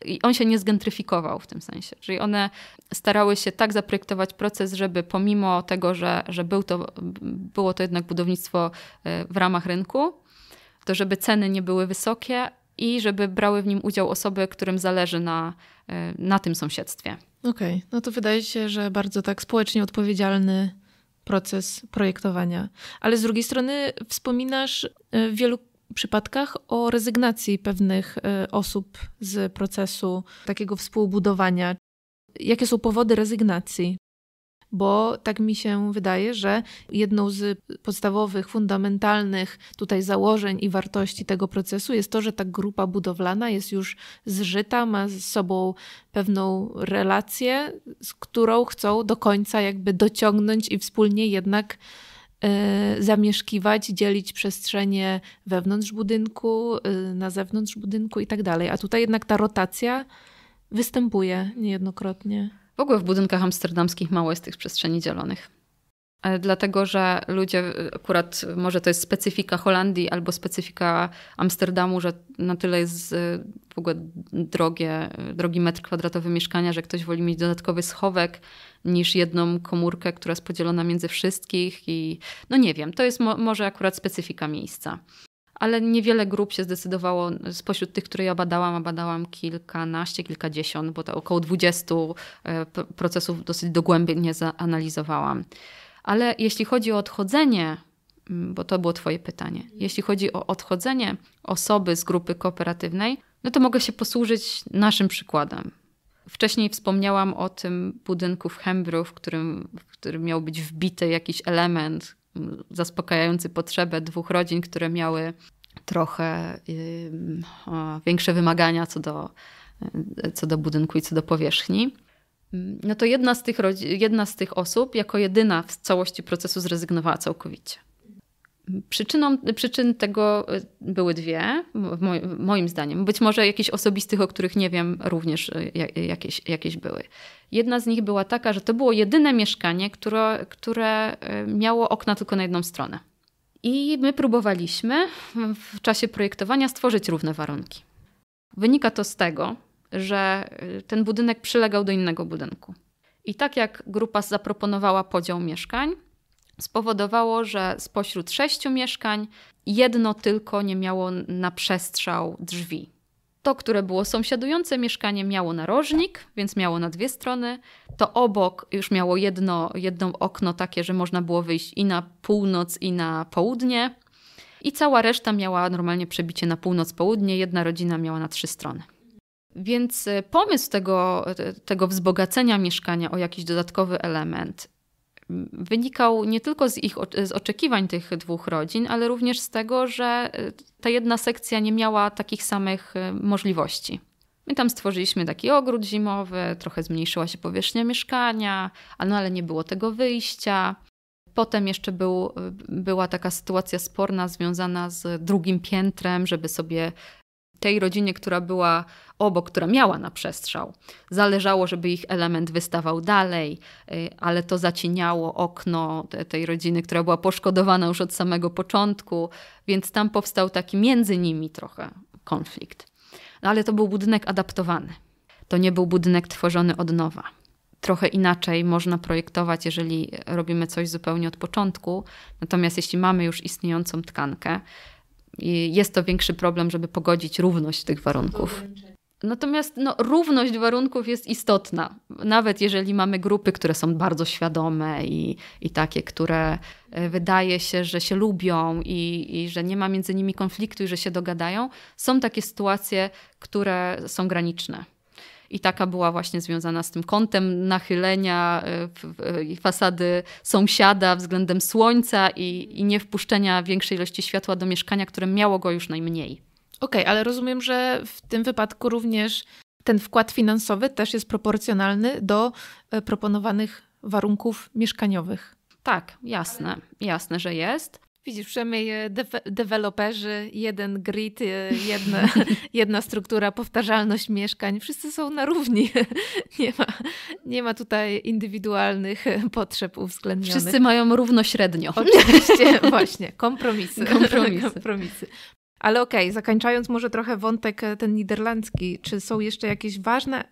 I on się nie zgentryfikował w tym sensie. Czyli one starały się tak zaprojektować proces, żeby pomimo tego, że, że był to, było to jednak budownictwo e, w ramach rynku, to żeby ceny nie były wysokie i żeby brały w nim udział osoby, którym zależy na, e, na tym sąsiedztwie. Okej, okay. no to wydaje się, że bardzo tak społecznie odpowiedzialny proces projektowania. Ale z drugiej strony wspominasz e, w wielu przypadkach o rezygnacji pewnych e, osób z procesu takiego współbudowania. Jakie są powody rezygnacji? bo tak mi się wydaje, że jedną z podstawowych, fundamentalnych tutaj założeń i wartości tego procesu jest to, że ta grupa budowlana jest już zżyta, ma z sobą pewną relację, z którą chcą do końca jakby dociągnąć i wspólnie jednak e, zamieszkiwać, dzielić przestrzenie wewnątrz budynku, e, na zewnątrz budynku i tak dalej. A tutaj jednak ta rotacja występuje niejednokrotnie. W ogóle w budynkach amsterdamskich mało jest tych przestrzeni dzielonych. E, dlatego, że ludzie, e, akurat może to jest specyfika Holandii albo specyfika Amsterdamu, że na tyle jest e, w ogóle drogie, drogi metr kwadratowy mieszkania, że ktoś woli mieć dodatkowy schowek niż jedną komórkę, która jest podzielona między wszystkich i no nie wiem, to jest mo może akurat specyfika miejsca ale niewiele grup się zdecydowało spośród tych, które ja badałam, a badałam kilkanaście, kilkadziesiąt, bo to około 20 e, procesów dosyć dogłębnie zanalizowałam. Ale jeśli chodzi o odchodzenie, mm, bo to było Twoje pytanie, jeśli chodzi o odchodzenie osoby z grupy kooperatywnej, no to mogę się posłużyć naszym przykładem. Wcześniej wspomniałam o tym budynku w Hembru, w którym, w którym miał być wbity jakiś element, zaspokajający potrzebę dwóch rodzin, które miały trochę y, większe wymagania co do, y, co do budynku i co do powierzchni. No to jedna z, tych, jedna z tych osób, jako jedyna w całości procesu, zrezygnowała całkowicie. Przyczyną, przyczyn tego y, były dwie, moim zdaniem. Być może jakichś osobistych, o których nie wiem, również y, y, jakieś, jakieś były. Jedna z nich była taka, że to było jedyne mieszkanie, które, które miało okna tylko na jedną stronę. I my próbowaliśmy w czasie projektowania stworzyć równe warunki. Wynika to z tego, że ten budynek przylegał do innego budynku. I tak jak grupa zaproponowała podział mieszkań, spowodowało, że spośród sześciu mieszkań jedno tylko nie miało na przestrzał drzwi. To, które było sąsiadujące mieszkanie, miało narożnik, więc miało na dwie strony. To obok już miało jedno, jedno okno takie, że można było wyjść i na północ, i na południe. I cała reszta miała normalnie przebicie na północ-południe. Jedna rodzina miała na trzy strony. Więc e, pomysł tego, e, tego wzbogacenia mieszkania o jakiś dodatkowy element wynikał nie tylko z ich z oczekiwań tych dwóch rodzin, ale również z tego, że y, ta jedna sekcja nie miała takich samych y, możliwości. My tam stworzyliśmy taki ogród zimowy, trochę zmniejszyła się powierzchnia mieszkania, no ale nie było tego wyjścia. Potem jeszcze był, y, była taka sytuacja sporna związana z drugim piętrem, żeby sobie tej rodzinie, która była obok, która miała na przestrzał. Zależało, żeby ich element wystawał dalej, y, ale to zacieniało okno tej rodziny, która była poszkodowana już od samego początku, więc tam powstał taki między nimi trochę konflikt. No ale to był budynek adaptowany. To nie był budynek tworzony od nowa. Trochę inaczej można projektować, jeżeli robimy coś zupełnie od początku. Natomiast jeśli mamy już istniejącą tkankę, jest to większy problem, żeby pogodzić równość tych warunków. Natomiast no, równość warunków jest istotna, nawet jeżeli mamy grupy, które są bardzo świadome i, i takie, które e, wydaje się, że się lubią i, i że nie ma między nimi konfliktu i że się dogadają, są takie sytuacje, które są graniczne i taka była właśnie związana z tym kątem nachylenia e, e, i fasady sąsiada względem słońca i, i wpuszczenia większej ilości światła do mieszkania, które miało go już najmniej. Okej, okay, ale rozumiem, że w tym wypadku również ten wkład finansowy też jest proporcjonalny do e, proponowanych warunków mieszkaniowych. Tak, jasne, jasne, że jest. Widzisz, przynajmniej de- deweloperzy, jeden grid, e, jedna, jedna struktura, powtarzalność mieszkań, wszyscy są na równi. Nie ma, nie ma tutaj indywidualnych e, potrzeb uwzględnionych. Wszyscy mają równośrednio. Oczywiście, właśnie, kompromisy. Kompromisy. kompromisy. Ale okej, okay, zakończając może trochę wątek e, ten niderlandzki, czy są jeszcze jakieś ważne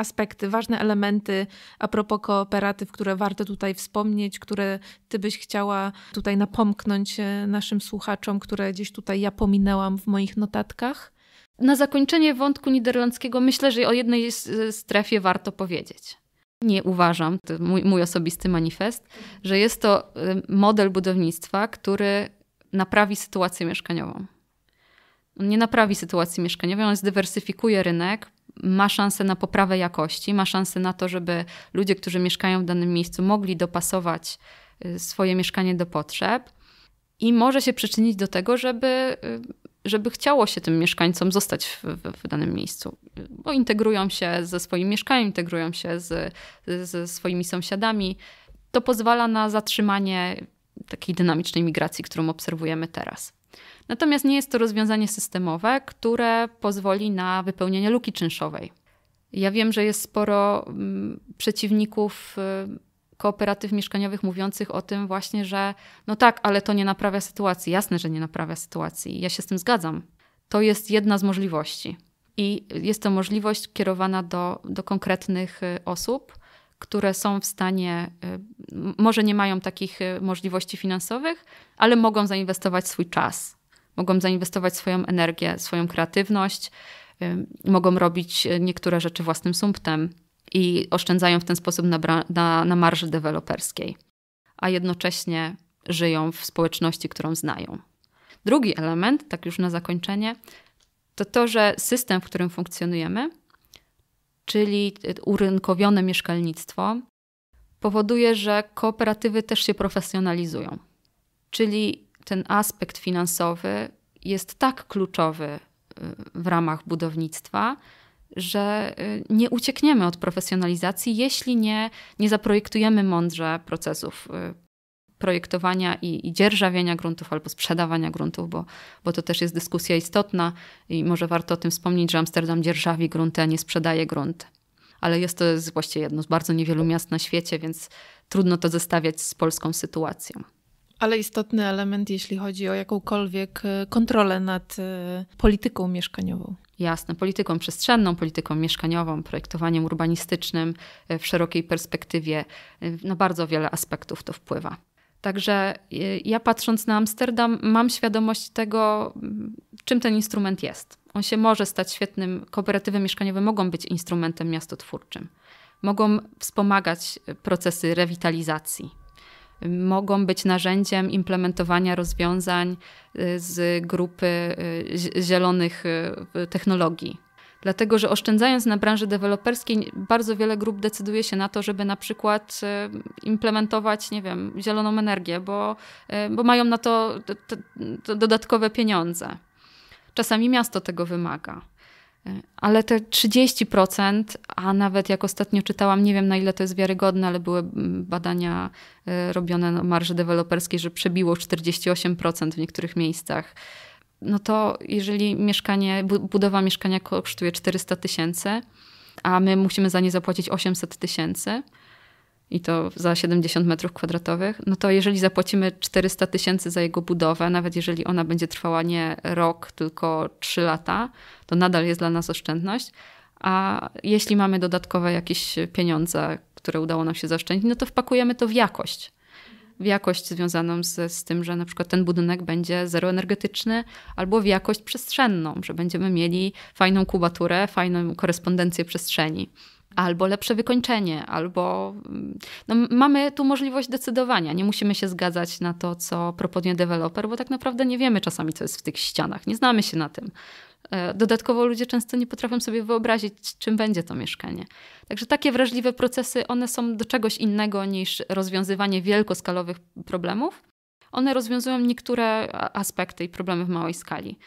aspekty, ważne elementy a propos kooperatyw, które warto tutaj wspomnieć, które ty byś chciała tutaj napomknąć e, naszym słuchaczom, które gdzieś tutaj ja pominęłam w moich notatkach? Na zakończenie wątku niderlandzkiego myślę, że o jednej strefie warto powiedzieć. Nie uważam, to mój, mój osobisty manifest, że jest to e, model budownictwa, który naprawi sytuację mieszkaniową. On nie naprawi sytuacji mieszkaniowej, on zdywersyfikuje rynek, ma szansę na poprawę jakości, ma szansę na to, żeby ludzie, którzy mieszkają w danym miejscu, mogli dopasować y, swoje mieszkanie do potrzeb i może się przyczynić do tego, żeby, y, żeby chciało się tym mieszkańcom zostać w, w, w danym miejscu, bo integrują się ze swoim mieszkaniem, integrują się z, ze swoimi sąsiadami. To pozwala na zatrzymanie takiej dynamicznej migracji, którą obserwujemy teraz. Natomiast nie jest to rozwiązanie systemowe, które pozwoli na wypełnienie luki czynszowej. Ja wiem, że jest sporo mm, przeciwników y, kooperatyw mieszkaniowych mówiących o tym właśnie, że no tak, ale to nie naprawia sytuacji. Jasne, że nie naprawia sytuacji. Ja się z tym zgadzam. To jest jedna z możliwości. I jest to możliwość kierowana do, do konkretnych y, osób, które są w stanie, y, może nie mają takich możliwości finansowych, ale mogą zainwestować swój czas Mogą zainwestować swoją energię, swoją kreatywność, mogą robić e, niektóre rzeczy własnym sumptem i oszczędzają w ten sposób na, na, na marży deweloperskiej, a jednocześnie żyją w społeczności, którą znają. Drugi element, tak już na zakończenie, to to, że system, w którym funkcjonujemy, czyli e, urynkowione mieszkalnictwo, powoduje, że kooperatywy też się profesjonalizują. Czyli ten aspekt finansowy jest tak kluczowy y, w ramach budownictwa, że y, nie uciekniemy od profesjonalizacji, jeśli nie, nie zaprojektujemy mądrze procesów y, projektowania i, i dzierżawienia gruntów albo sprzedawania gruntów, bo, bo to też jest dyskusja istotna i może warto o tym wspomnieć, że Amsterdam dzierżawi grunty, a nie sprzedaje grunt, Ale jest to jest właściwie jedno z bardzo niewielu miast na świecie, więc trudno to zestawiać z polską sytuacją. Ale istotny element, jeśli chodzi o jakąkolwiek e, kontrolę nad e, polityką mieszkaniową. Jasne, polityką przestrzenną, polityką mieszkaniową, projektowaniem urbanistycznym e, w szerokiej perspektywie na no, bardzo wiele aspektów to wpływa. Także ja patrząc na Amsterdam, mam świadomość tego, mm, czym ten instrument jest. On się może stać świetnym, kooperatywy mieszkaniowe mogą być instrumentem miastotwórczym. Mogą wspomagać procesy rewitalizacji, mogą być narzędziem implementowania rozwiązań y, z grupy y, zielonych y, technologii. Dlatego, że oszczędzając na branży deweloperskiej, bardzo wiele grup decyduje się na to, żeby na przykład implementować, nie wiem, zieloną energię, bo, bo mają na to dodatkowe pieniądze. Czasami miasto tego wymaga. Ale te 30%, a nawet jak ostatnio czytałam, nie wiem na ile to jest wiarygodne, ale były mm, badania y, robione na marży deweloperskiej, że przebiło 48% w niektórych miejscach. No to jeżeli mieszkanie, budowa mieszkania kosztuje 400 tysięcy, a my musimy za nie zapłacić 800 tysięcy, i to za 70 metrów kwadratowych, no to jeżeli zapłacimy 400 tysięcy za jego budowę, nawet jeżeli ona będzie trwała nie rok, tylko 3 lata, to nadal jest dla nas oszczędność. A jeśli mamy dodatkowe jakieś pieniądze, które udało nam się zaoszczędzić, no to wpakujemy to w jakość. W jakość związaną z, z tym, że na przykład ten budynek będzie zeroenergetyczny, albo w jakość przestrzenną, że będziemy mieli fajną kubaturę, fajną korespondencję przestrzeni albo lepsze wykończenie, albo mm, no, mamy tu możliwość decydowania. Nie musimy się zgadzać na to, co proponuje deweloper, bo tak naprawdę nie wiemy czasami, co jest w tych ścianach. Nie znamy się na tym. E, dodatkowo ludzie często nie potrafią sobie wyobrazić, czym będzie to mieszkanie. Także takie wrażliwe procesy, one są do czegoś innego niż rozwiązywanie wielkoskalowych problemów. One rozwiązują niektóre aspekty i problemy w małej skali.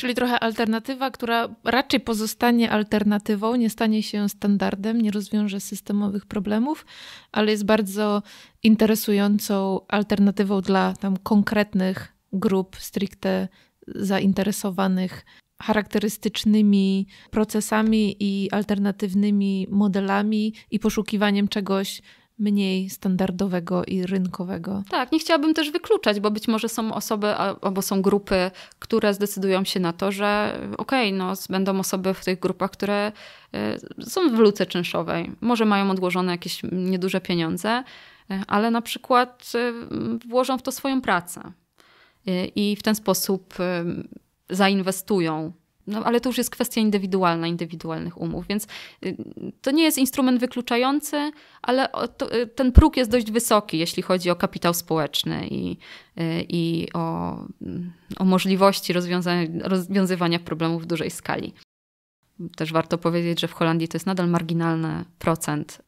Czyli trochę alternatywa, która raczej pozostanie alternatywą, nie stanie się standardem, nie rozwiąże systemowych problemów, ale jest bardzo interesującą alternatywą dla tam konkretnych grup stricte zainteresowanych charakterystycznymi procesami i alternatywnymi modelami i poszukiwaniem czegoś mniej standardowego i rynkowego. Tak, nie chciałabym też wykluczać, bo być może są osoby albo są grupy, które zdecydują się na to, że okej, okay, no będą osoby w tych grupach, które y, są w luce czynszowej, może mają odłożone jakieś nieduże pieniądze, y, ale na przykład y, włożą w to swoją pracę i w ten sposób zainwestują no, ale to już jest kwestia indywidualna, indywidualnych umów, więc y, to nie jest instrument wykluczający, ale to, y, ten próg jest dość wysoki, jeśli chodzi o kapitał społeczny i, y, i o, o możliwości rozwiązywania problemów w dużej skali. Też warto powiedzieć, że w Holandii to jest nadal marginalny procent,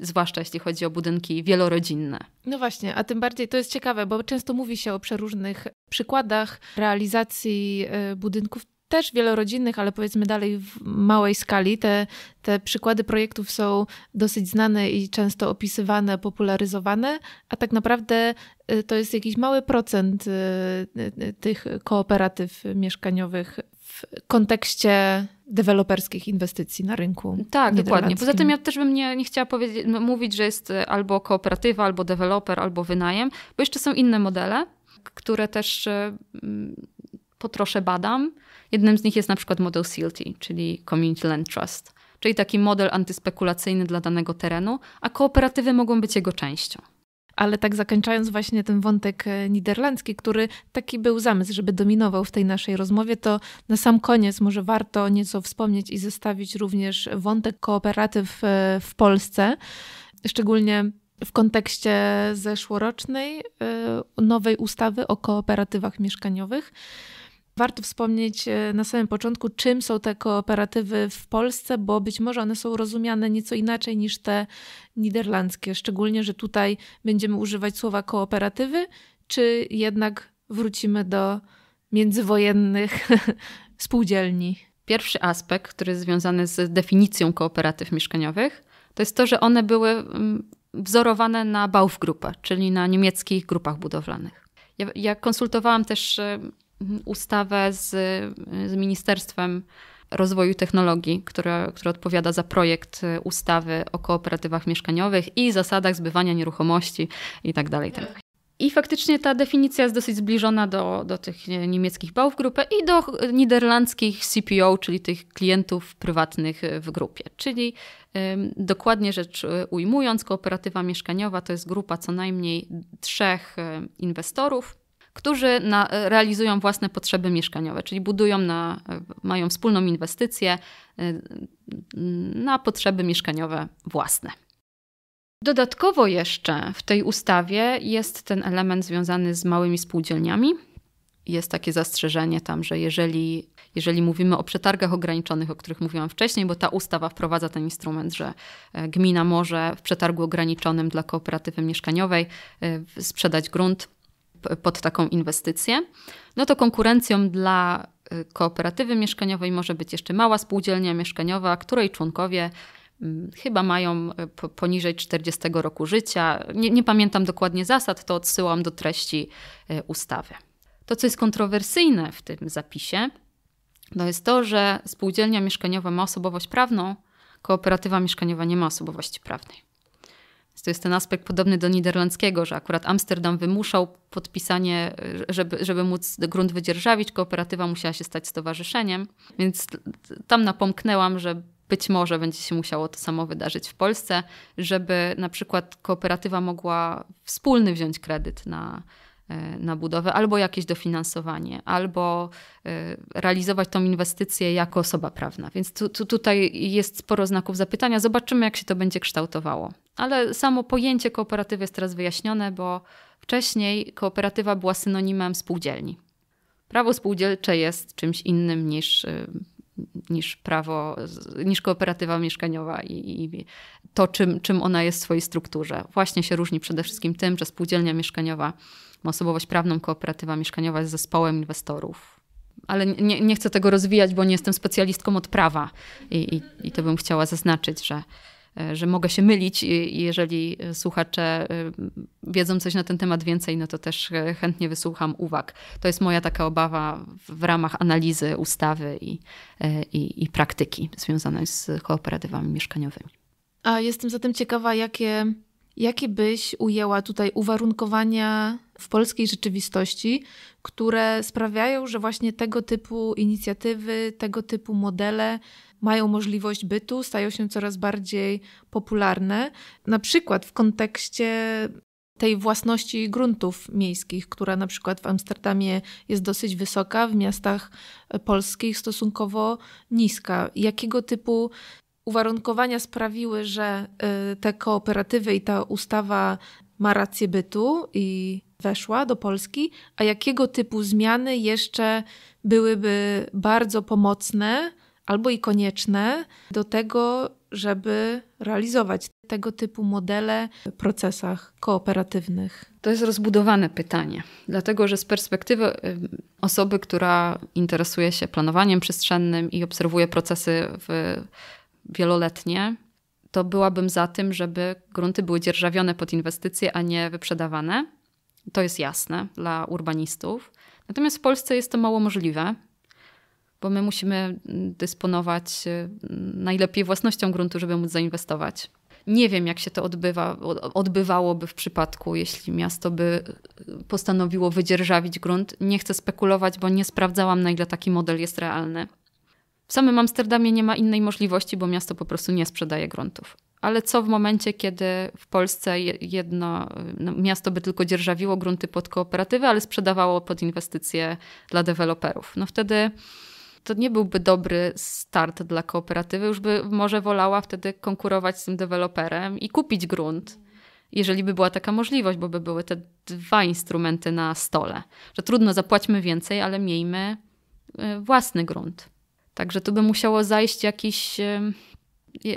zwłaszcza jeśli chodzi o budynki wielorodzinne. No właśnie, a tym bardziej to jest ciekawe, bo często mówi się o przeróżnych przykładach realizacji budynków też wielorodzinnych, ale powiedzmy dalej w małej skali. Te, te przykłady projektów są dosyć znane i często opisywane, popularyzowane, a tak naprawdę y, to jest jakiś mały procent y, y, tych kooperatyw mieszkaniowych w kontekście deweloperskich inwestycji na rynku. Tak, dokładnie. Poza tym ja też bym nie, nie chciała mówić, że jest albo kooperatywa, albo deweloper, albo wynajem, bo jeszcze są inne modele, które też po trosze badam Jednym z nich jest na przykład model CLT, czyli Community Land Trust, czyli taki model antyspekulacyjny dla danego terenu, a kooperatywy mogą być jego częścią. Ale tak zakończając właśnie ten wątek e, niderlandzki, który taki był zamysł, żeby dominował w tej naszej rozmowie, to na sam koniec może warto nieco wspomnieć i zestawić również wątek kooperatyw e, w Polsce, szczególnie w kontekście zeszłorocznej e, nowej ustawy o kooperatywach mieszkaniowych. Warto wspomnieć e, na samym początku, czym są te kooperatywy w Polsce, bo być może one są rozumiane nieco inaczej niż te niderlandzkie, szczególnie, że tutaj będziemy używać słowa kooperatywy, czy jednak wrócimy do międzywojennych spółdzielni. Pierwszy aspekt, który jest związany z definicją kooperatyw mieszkaniowych, to jest to, że one były mm, wzorowane na Baufgrupę, czyli na niemieckich grupach budowlanych. Ja, ja konsultowałam też e, ustawę z, z Ministerstwem Rozwoju Technologii, które, które odpowiada za projekt ustawy o kooperatywach mieszkaniowych i zasadach zbywania nieruchomości itd. Tak itd. Tak I faktycznie ta definicja jest dosyć zbliżona do, do tych niemieckich Baufgrupy i do niderlandzkich CPO, czyli tych klientów prywatnych w grupie. Czyli ym, dokładnie rzecz ujmując, kooperatywa mieszkaniowa to jest grupa co najmniej trzech inwestorów, którzy na, realizują własne potrzeby mieszkaniowe, czyli budują na, mają wspólną inwestycję y, na potrzeby mieszkaniowe własne. Dodatkowo jeszcze w tej ustawie jest ten element związany z małymi spółdzielniami. Jest takie zastrzeżenie tam, że jeżeli, jeżeli mówimy o przetargach ograniczonych, o których mówiłam wcześniej, bo ta ustawa wprowadza ten instrument, że e, gmina może w przetargu ograniczonym dla kooperatywy mieszkaniowej e, sprzedać grunt pod taką inwestycję, no to konkurencją dla y, kooperatywy mieszkaniowej może być jeszcze mała spółdzielnia mieszkaniowa, której członkowie mm, chyba mają y, poniżej 40 roku życia. Nie, nie pamiętam dokładnie zasad, to odsyłam do treści y, ustawy. To, co jest kontrowersyjne w tym zapisie, to no jest to, że spółdzielnia mieszkaniowa ma osobowość prawną, kooperatywa mieszkaniowa nie ma osobowości prawnej. To jest ten aspekt podobny do niderlandzkiego, że akurat Amsterdam wymuszał podpisanie, żeby, żeby móc grunt wydzierżawić, kooperatywa musiała się stać stowarzyszeniem. Więc tam napomknęłam, że być może będzie się musiało to samo wydarzyć w Polsce, żeby na przykład kooperatywa mogła wspólny wziąć kredyt na, E, na budowę, albo jakieś dofinansowanie, albo e, realizować tą inwestycję jako osoba prawna. Więc tu, tu, tutaj jest sporo znaków zapytania. Zobaczymy, jak się to będzie kształtowało. Ale samo pojęcie kooperatywy jest teraz wyjaśnione, bo wcześniej kooperatywa była synonimem spółdzielni. Prawo spółdzielcze jest czymś innym niż e, niż prawo, niż kooperatywa mieszkaniowa i, i, to, czym, czym ona jest w swojej strukturze. Właśnie się różni przede wszystkim tym, że spółdzielnia mieszkaniowa ma osobowość prawną kooperatywa mieszkaniowa z zespołem inwestorów. Ale nie, nie chcę tego rozwijać, bo nie jestem specjalistką od prawa i, i, i to bym chciała zaznaczyć, że, e, że mogę się mylić jeżeli słuchacze e, wiedzą coś na ten temat więcej, no to też e, chętnie wysłucham uwag. To jest moja taka obawa w ramach analizy ustawy i, i, i praktyki związanej z kooperatywami mieszkaniowymi. A jestem zatem ciekawa, jakie Jakie byś ujęła tutaj uwarunkowania w polskiej rzeczywistości, które sprawiają, że właśnie tego typu inicjatywy, tego typu modele mają możliwość bytu, stają się coraz bardziej popularne, na przykład w kontekście tej własności gruntów miejskich, która na przykład w Amsterdamie jest dosyć wysoka, w miastach polskich stosunkowo niska. Jakiego typu uwarunkowania sprawiły, że y, te kooperatywy i ta ustawa ma rację bytu i weszła do Polski, a jakiego typu zmiany jeszcze byłyby bardzo pomocne albo i konieczne do tego, żeby realizować tego typu modele w procesach kooperatywnych? To jest rozbudowane pytanie, dlatego że z perspektywy y, osoby, która interesuje się planowaniem przestrzennym i obserwuje procesy w wieloletnie, to byłabym za tym, żeby grunty były dzierżawione pod inwestycje, a nie wyprzedawane. To jest jasne dla urbanistów. Natomiast w Polsce jest to mało możliwe, bo my musimy mm, dysponować y, najlepiej własnością gruntu, żeby móc zainwestować. Nie wiem, jak się to odbywa, odbywałoby w przypadku, jeśli miasto by y, postanowiło wydzierżawić grunt. Nie chcę spekulować, bo nie sprawdzałam, na ile taki model jest realny. W samym Amsterdamie nie ma innej możliwości, bo miasto po prostu nie sprzedaje gruntów. Ale co w momencie, kiedy w Polsce jedno no, miasto by tylko dzierżawiło grunty pod kooperatywę, ale sprzedawało pod inwestycje dla deweloperów? No wtedy to nie byłby dobry start dla kooperatywy. Już by może wolała wtedy konkurować z tym deweloperem i kupić grunt, jeżeli by była taka możliwość, bo by były te dwa instrumenty na stole. Że trudno, zapłaćmy więcej, ale miejmy y, własny grunt. Także tu by musiało zajść jakiś,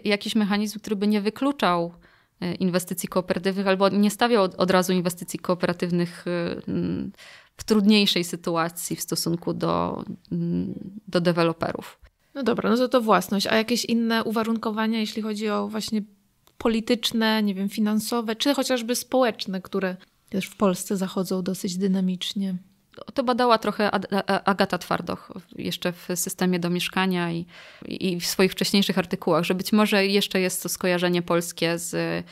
jakiś mechanizm, który by nie wykluczał e, inwestycji kooperatywnych albo nie stawiał od, razu inwestycji kooperatywnych e, w trudniejszej sytuacji w stosunku do, do deweloperów. No dobra, no to to własność. A jakieś inne uwarunkowania, jeśli chodzi o właśnie polityczne, nie wiem, finansowe, czy chociażby społeczne, które też w Polsce zachodzą dosyć dynamicznie? To badała trochę Agata Twardoch jeszcze w systemie do mieszkania i, i w swoich wcześniejszych artykułach, że być może jeszcze jest to skojarzenie polskie z,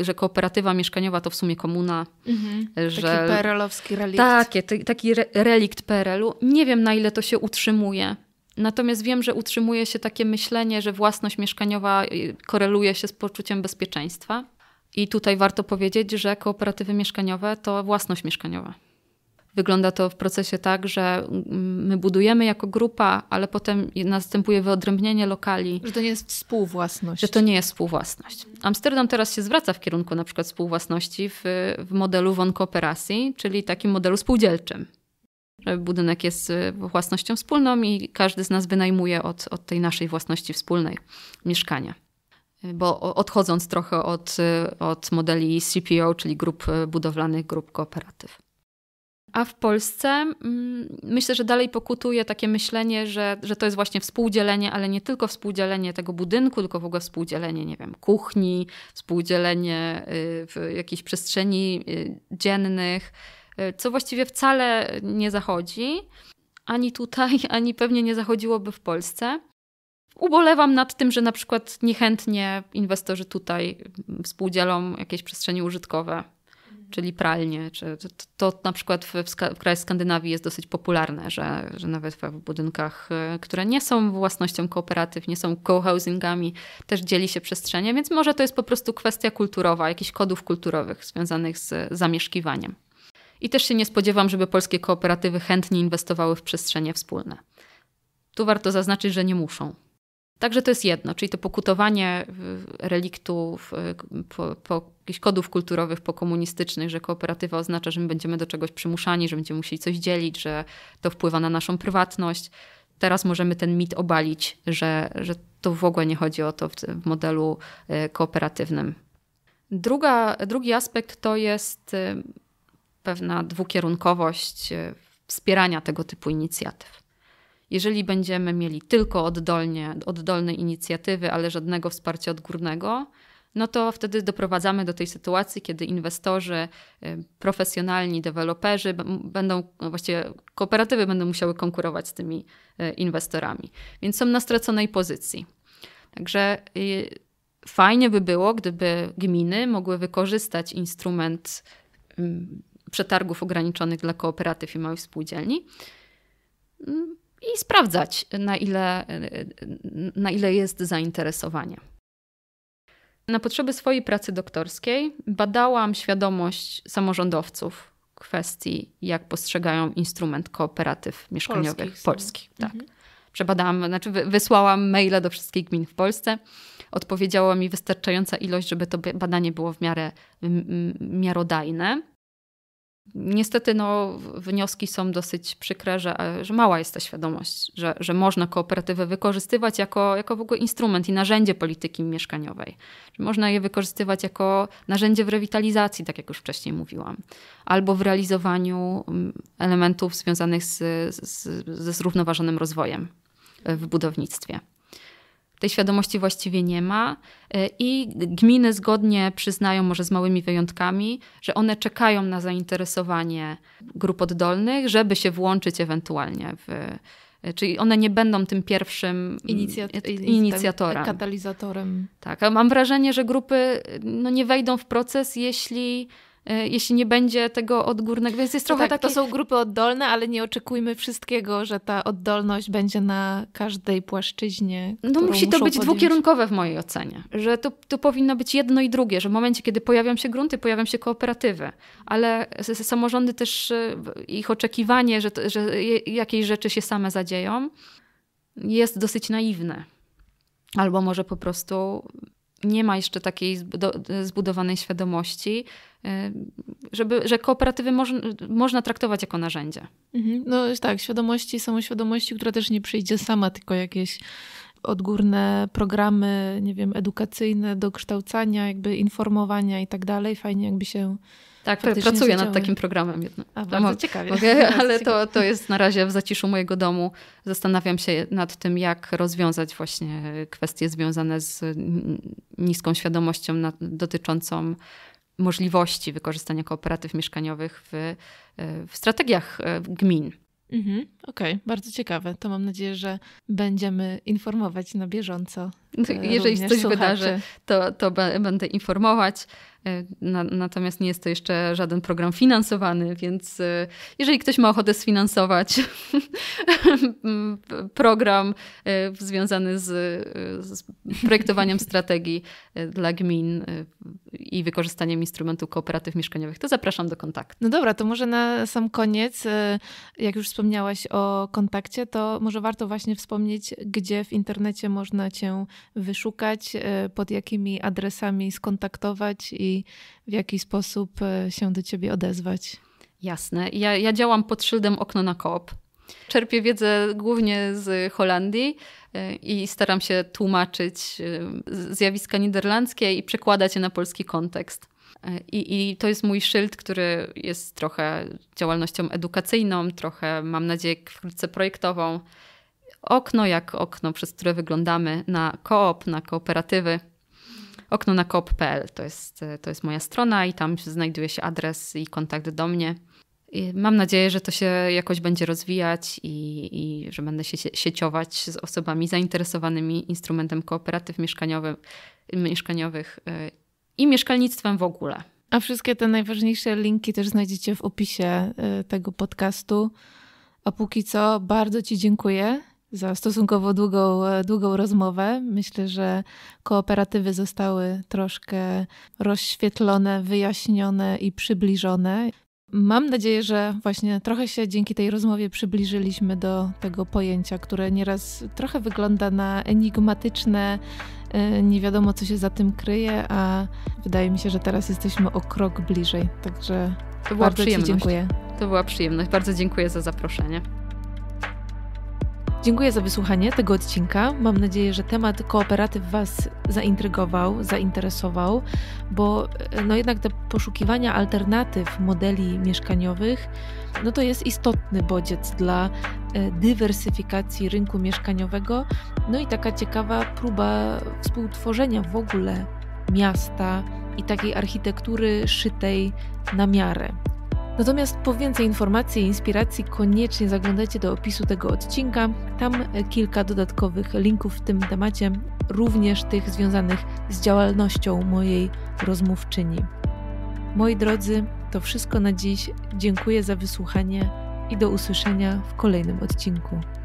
że kooperatywa mieszkaniowa to w sumie komuna. Mhm. Że... Taki PRL-owski relikt. Takie, taki re relikt PRL-u. Nie wiem, na ile to się utrzymuje. Natomiast wiem, że utrzymuje się takie myślenie, że własność mieszkaniowa y, koreluje się z poczuciem bezpieczeństwa. I tutaj warto powiedzieć, że kooperatywy mieszkaniowe to własność mieszkaniowa. Wygląda to w procesie tak, że mm, my budujemy jako grupa, ale potem następuje wyodrębnienie lokali. Że to nie jest współwłasność. Że to nie jest współwłasność. Amsterdam teraz się zwraca w kierunku na przykład współwłasności w, w modelu von Kooperacji, czyli takim modelu spółdzielczym. Budynek jest y, własnością wspólną i każdy z nas wynajmuje od, od tej naszej własności wspólnej mieszkania bo odchodząc trochę od, y, od modeli CPO, czyli grup y, budowlanych, grup kooperatyw. A w Polsce mm, myślę, że dalej pokutuje takie myślenie, że, że to jest właśnie współdzielenie, ale nie tylko współdzielenie tego budynku, tylko w ogóle współdzielenie, nie wiem, kuchni, współdzielenie y, w jakiejś przestrzeni y, dziennych, y, co właściwie wcale nie zachodzi, ani tutaj, ani pewnie nie zachodziłoby w Polsce. Ubolewam nad tym, że na przykład niechętnie inwestorzy tutaj mm, współdzielą jakieś przestrzenie użytkowe czyli pralnie. Czy to, to na przykład w, w krajach Skandynawii jest dosyć popularne, że, że nawet w budynkach, y, które nie są własnością kooperatyw, nie są co-housingami, też dzieli się przestrzenie, więc może to jest po prostu kwestia kulturowa, jakichś kodów kulturowych związanych z zamieszkiwaniem. I też się nie spodziewam, żeby polskie kooperatywy chętnie inwestowały w przestrzenie wspólne. Tu warto zaznaczyć, że nie muszą. Także to jest jedno, czyli to pokutowanie e, reliktów, e, po, po jakichś kodów kulturowych pokomunistycznych, że kooperatywa oznacza, że my będziemy do czegoś przymuszani, że będziemy musieli coś dzielić, że to wpływa na naszą prywatność. Teraz możemy ten mit obalić, że, że to w ogóle nie chodzi o to w, w modelu e, kooperatywnym. Druga, drugi aspekt to jest pewna dwukierunkowość wspierania tego typu inicjatyw. Jeżeli będziemy mieli tylko oddolnie, oddolne inicjatywy, ale żadnego wsparcia odgórnego, no to wtedy doprowadzamy do tej sytuacji, kiedy inwestorzy, y, profesjonalni deweloperzy będą, no właściwie kooperatywy będą musiały konkurować z tymi y, inwestorami, więc są na straconej pozycji. Także y, fajnie by było, gdyby gminy mogły wykorzystać instrument mm, przetargów ograniczonych dla kooperatyw i małych spółdzielni mm, i sprawdzać, na ile, na ile jest zainteresowanie. Na potrzeby swojej pracy doktorskiej badałam świadomość samorządowców kwestii, jak postrzegają instrument kooperatyw mieszkaniowych polskich. Polsce. Mhm. tak. Mhm. Przebadałam, znaczy wysłałam maile do wszystkich gmin w Polsce. Odpowiedziała mi wystarczająca ilość, żeby to badanie było w miarę miarodajne. Niestety no, wnioski są dosyć przykre, że, że mała jest ta świadomość, że, że można kooperatywy wykorzystywać jako, jako w ogóle instrument i narzędzie polityki mieszkaniowej. Można je wykorzystywać jako narzędzie w rewitalizacji, tak jak już wcześniej mówiłam, albo w realizowaniu mm, elementów związanych z, z, ze zrównoważonym rozwojem w budownictwie. Tej świadomości właściwie nie ma e, i gminy zgodnie przyznają, może z małymi wyjątkami, że one czekają na zainteresowanie grup oddolnych, żeby się włączyć ewentualnie w, e, Czyli one nie będą tym pierwszym Inicjat e, inicjatorem. Katalizatorem. Tak, a mam wrażenie, że grupy no, nie wejdą w proces, jeśli E, jeśli nie będzie tego odgórnego, więc jest to no trochę tak, takie... To są grupy oddolne, ale nie oczekujmy wszystkiego, że ta oddolność będzie na każdej płaszczyźnie. No musi to być podjąć. dwukierunkowe w mojej ocenie, że to, to powinno być jedno i drugie, że w momencie, kiedy pojawią się grunty, pojawią się kooperatywy, ale samorządy też, e, ich oczekiwanie, że, że jakieś rzeczy się same zadzieją, jest dosyć naiwne. Albo może po prostu nie ma jeszcze takiej zbudowanej świadomości, Y, żeby, że kooperatywy moż, można traktować jako narzędzie. Mhm. No tak, świadomości, samoświadomości, która też nie przyjdzie sama, tylko jakieś odgórne programy, nie wiem, edukacyjne, dokształcania, jakby informowania i tak dalej. Fajnie jakby się tak, pracuję nad takim programem A, bardzo ciekawie. Mogę, ale to, to jest na razie w zaciszu mojego domu. Zastanawiam się nad tym, jak rozwiązać właśnie kwestie związane z niską świadomością na, dotyczącą możliwości wykorzystania kooperatyw mieszkaniowych w, e, w strategiach e, gmin. Mhm, Okej, okay, bardzo ciekawe. To mam nadzieję, że będziemy informować na bieżąco znaczy, e, jeżeli coś słuchaczy. wydarzy, to, to będę informować. E, natomiast nie jest to jeszcze żaden program finansowany, więc e, jeżeli ktoś ma ochotę sfinansować program związany z, z projektowaniem strategii dla gmin i wykorzystaniem instrumentu kooperatyw mieszkaniowych, to zapraszam do kontaktu. No dobra, to może na sam koniec, jak już wspomniałaś o kontakcie, to może warto właśnie wspomnieć, gdzie w internecie można Cię wyszukać, e, pod jakimi adresami skontaktować i w jaki sposób e, się do ciebie odezwać. Jasne. Ja, ja działam pod szyldem okno na koop. Czerpię wiedzę głównie z Holandii e, i staram się tłumaczyć zjawiska niderlandzkie i przekładać je na polski kontekst. I, I, to jest mój szyld, który jest trochę działalnością edukacyjną, trochę mam nadzieję wkrótce projektową. Okno jak okno, przez które wyglądamy na koop, na kooperatywy. Okno na koop.pl to jest, to jest moja strona i tam znajduje się adres i kontakt do mnie. I mam nadzieję, że to się jakoś będzie rozwijać i, i że będę się sieciować z osobami zainteresowanymi instrumentem kooperatyw mieszkaniowych, mieszkaniowych i mieszkalnictwem w ogóle. A wszystkie te najważniejsze linki też znajdziecie w opisie y, tego podcastu. A póki co bardzo Ci dziękuję za stosunkowo długą, e, długą rozmowę. Myślę, że kooperatywy zostały troszkę rozświetlone, wyjaśnione i przybliżone. Mam nadzieję, że właśnie trochę się dzięki tej rozmowie przybliżyliśmy do tego pojęcia, które nieraz trochę wygląda na enigmatyczne, e, nie wiadomo co się za tym kryje, a wydaje mi się, że teraz jesteśmy o krok bliżej. Także to była bardzo Ci dziękuję. To była przyjemność. Bardzo dziękuję za zaproszenie. Dziękuję za wysłuchanie tego odcinka. Mam nadzieję, że temat kooperatyw Was zaintrygował, zainteresował, bo e, no jednak te poszukiwania alternatyw modeli mieszkaniowych no to jest istotny bodziec dla e, dywersyfikacji rynku mieszkaniowego, no i taka ciekawa próba współtworzenia w ogóle miasta i takiej architektury szytej na miarę. Natomiast po więcej informacji i inspiracji koniecznie zaglądajcie do opisu tego odcinka. Tam e, kilka dodatkowych linków w tym temacie, również tych związanych z działalnością mojej rozmówczyni. Moi drodzy, to wszystko na dziś. Dziękuję za wysłuchanie i do usłyszenia w kolejnym odcinku.